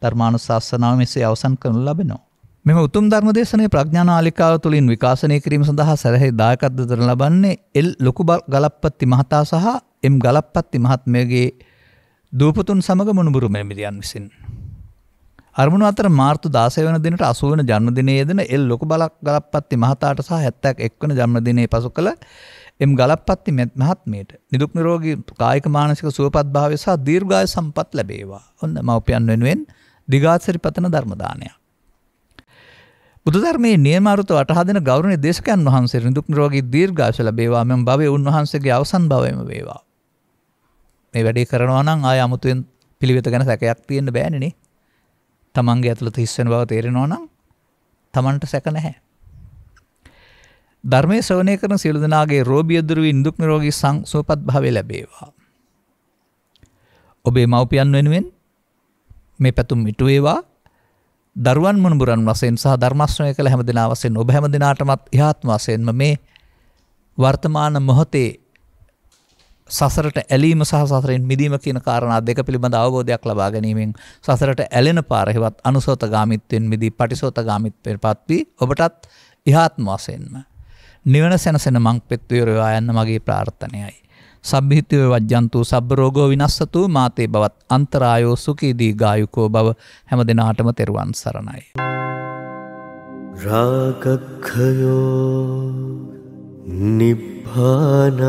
ධර්මානුශාසනාව මෙසේ අවසන් කරනු ලබනවා. මෙම උතුම් ධර්ම දේශනය ප්‍රඥානාලිකාව තුළින් විකාශනය කිරීම සඳහා සැරහි දායකත්වදර ලබන්නේ එල් ලොකු ගලප්පත්ති මහතා සහ එම් ගලප්පත්ති මහත්මයගේ දූපතුන් සමග මුණුබුරු මැමිලියන් විසින්. අරමුණ අතර මාර්තු දාසය වන දිනට අසුවන ජන්මදිනයේ දෙන එල් ලොකු බලක් ගලප්පත්ති මහතාට සහ හැත්තැක් එක්වන ජන්මදිනයේ පසු කළ එම් ගලප්පත්ති මහත්මයට නිදුක් නිරෝගී කායික මානසික සුවපත් භාවය සහ දීර්ඝාය සම්පත් ලැබේවා. ඔන්න මව්පියන් වෙනුවෙන් දිගාත්සරි පතන ධර්මදානයක්. බුදුධර්මයේ නියමාරුත වටහාදෙන ගෞරවනීය දේශකයන් වහන්සේ නිදුක් නිරෝගී දීර්ඝායුෂ ලැබේවා මෙම භවයේ උන්වහන්සේගේ අවසන් භවයම වේවා. මේ වැඩේ කරනවා නම් ආය අමුතුවෙන් පිළිවෙත ගැන සැකයක් තියෙන්න බෑනේ නේ. තමන්ගේ ඇතුළත හිස් වෙන බව තේරෙනවා නම් තමන්ට සැක නැහැ. ධර්මයේ ශ්‍රවණය කරන සියලු දෙනාගේ රෝගී දුරුවී නිදුක් නිරෝගී සංසෝපත් භාවය ලැබේවා. ඔබේ මව්පියන් වෙනුවෙන් මේ පැතුම් ඉටුවේවා දරුවන් මුණබුරන් වසයෙන් සහ ධර්මශ්නය කළ හැම දෙනා වසයෙන් ඔබ හැම දෙනාටමත් යාත්ම වසයෙන්ම මේ වර්තමාන මොහොතේ සසරට ඇලීම සහ සසරෙන් මිදීම කියන කාරණා දෙක පිළිබඳ අවබෝධයක් ලබා ගැනීමෙන් සසරට ඇලෙන පාරහෙවත් අනුසෝත ගාමිත්වයෙන් මිදී පටිසෝත ගාමිත්වයට පත්වී ඔබටත් ඉහාත්ම වසයෙන්ම නිවන සැනසෙන මං පෙත්වයරවා යන්න මගේ ප්‍රාර්ථනයයි. සබ්භිහිතව වජ්‍යන්තු සබ්බරෝගෝ විනස්සතු මාතේ බවත් අන්තරායෝ සුකීදී ගායුකෝ බව හැම දෙනාටම තෙරුවන් සරණයි. රාගක්හයෝ නිබ්භානං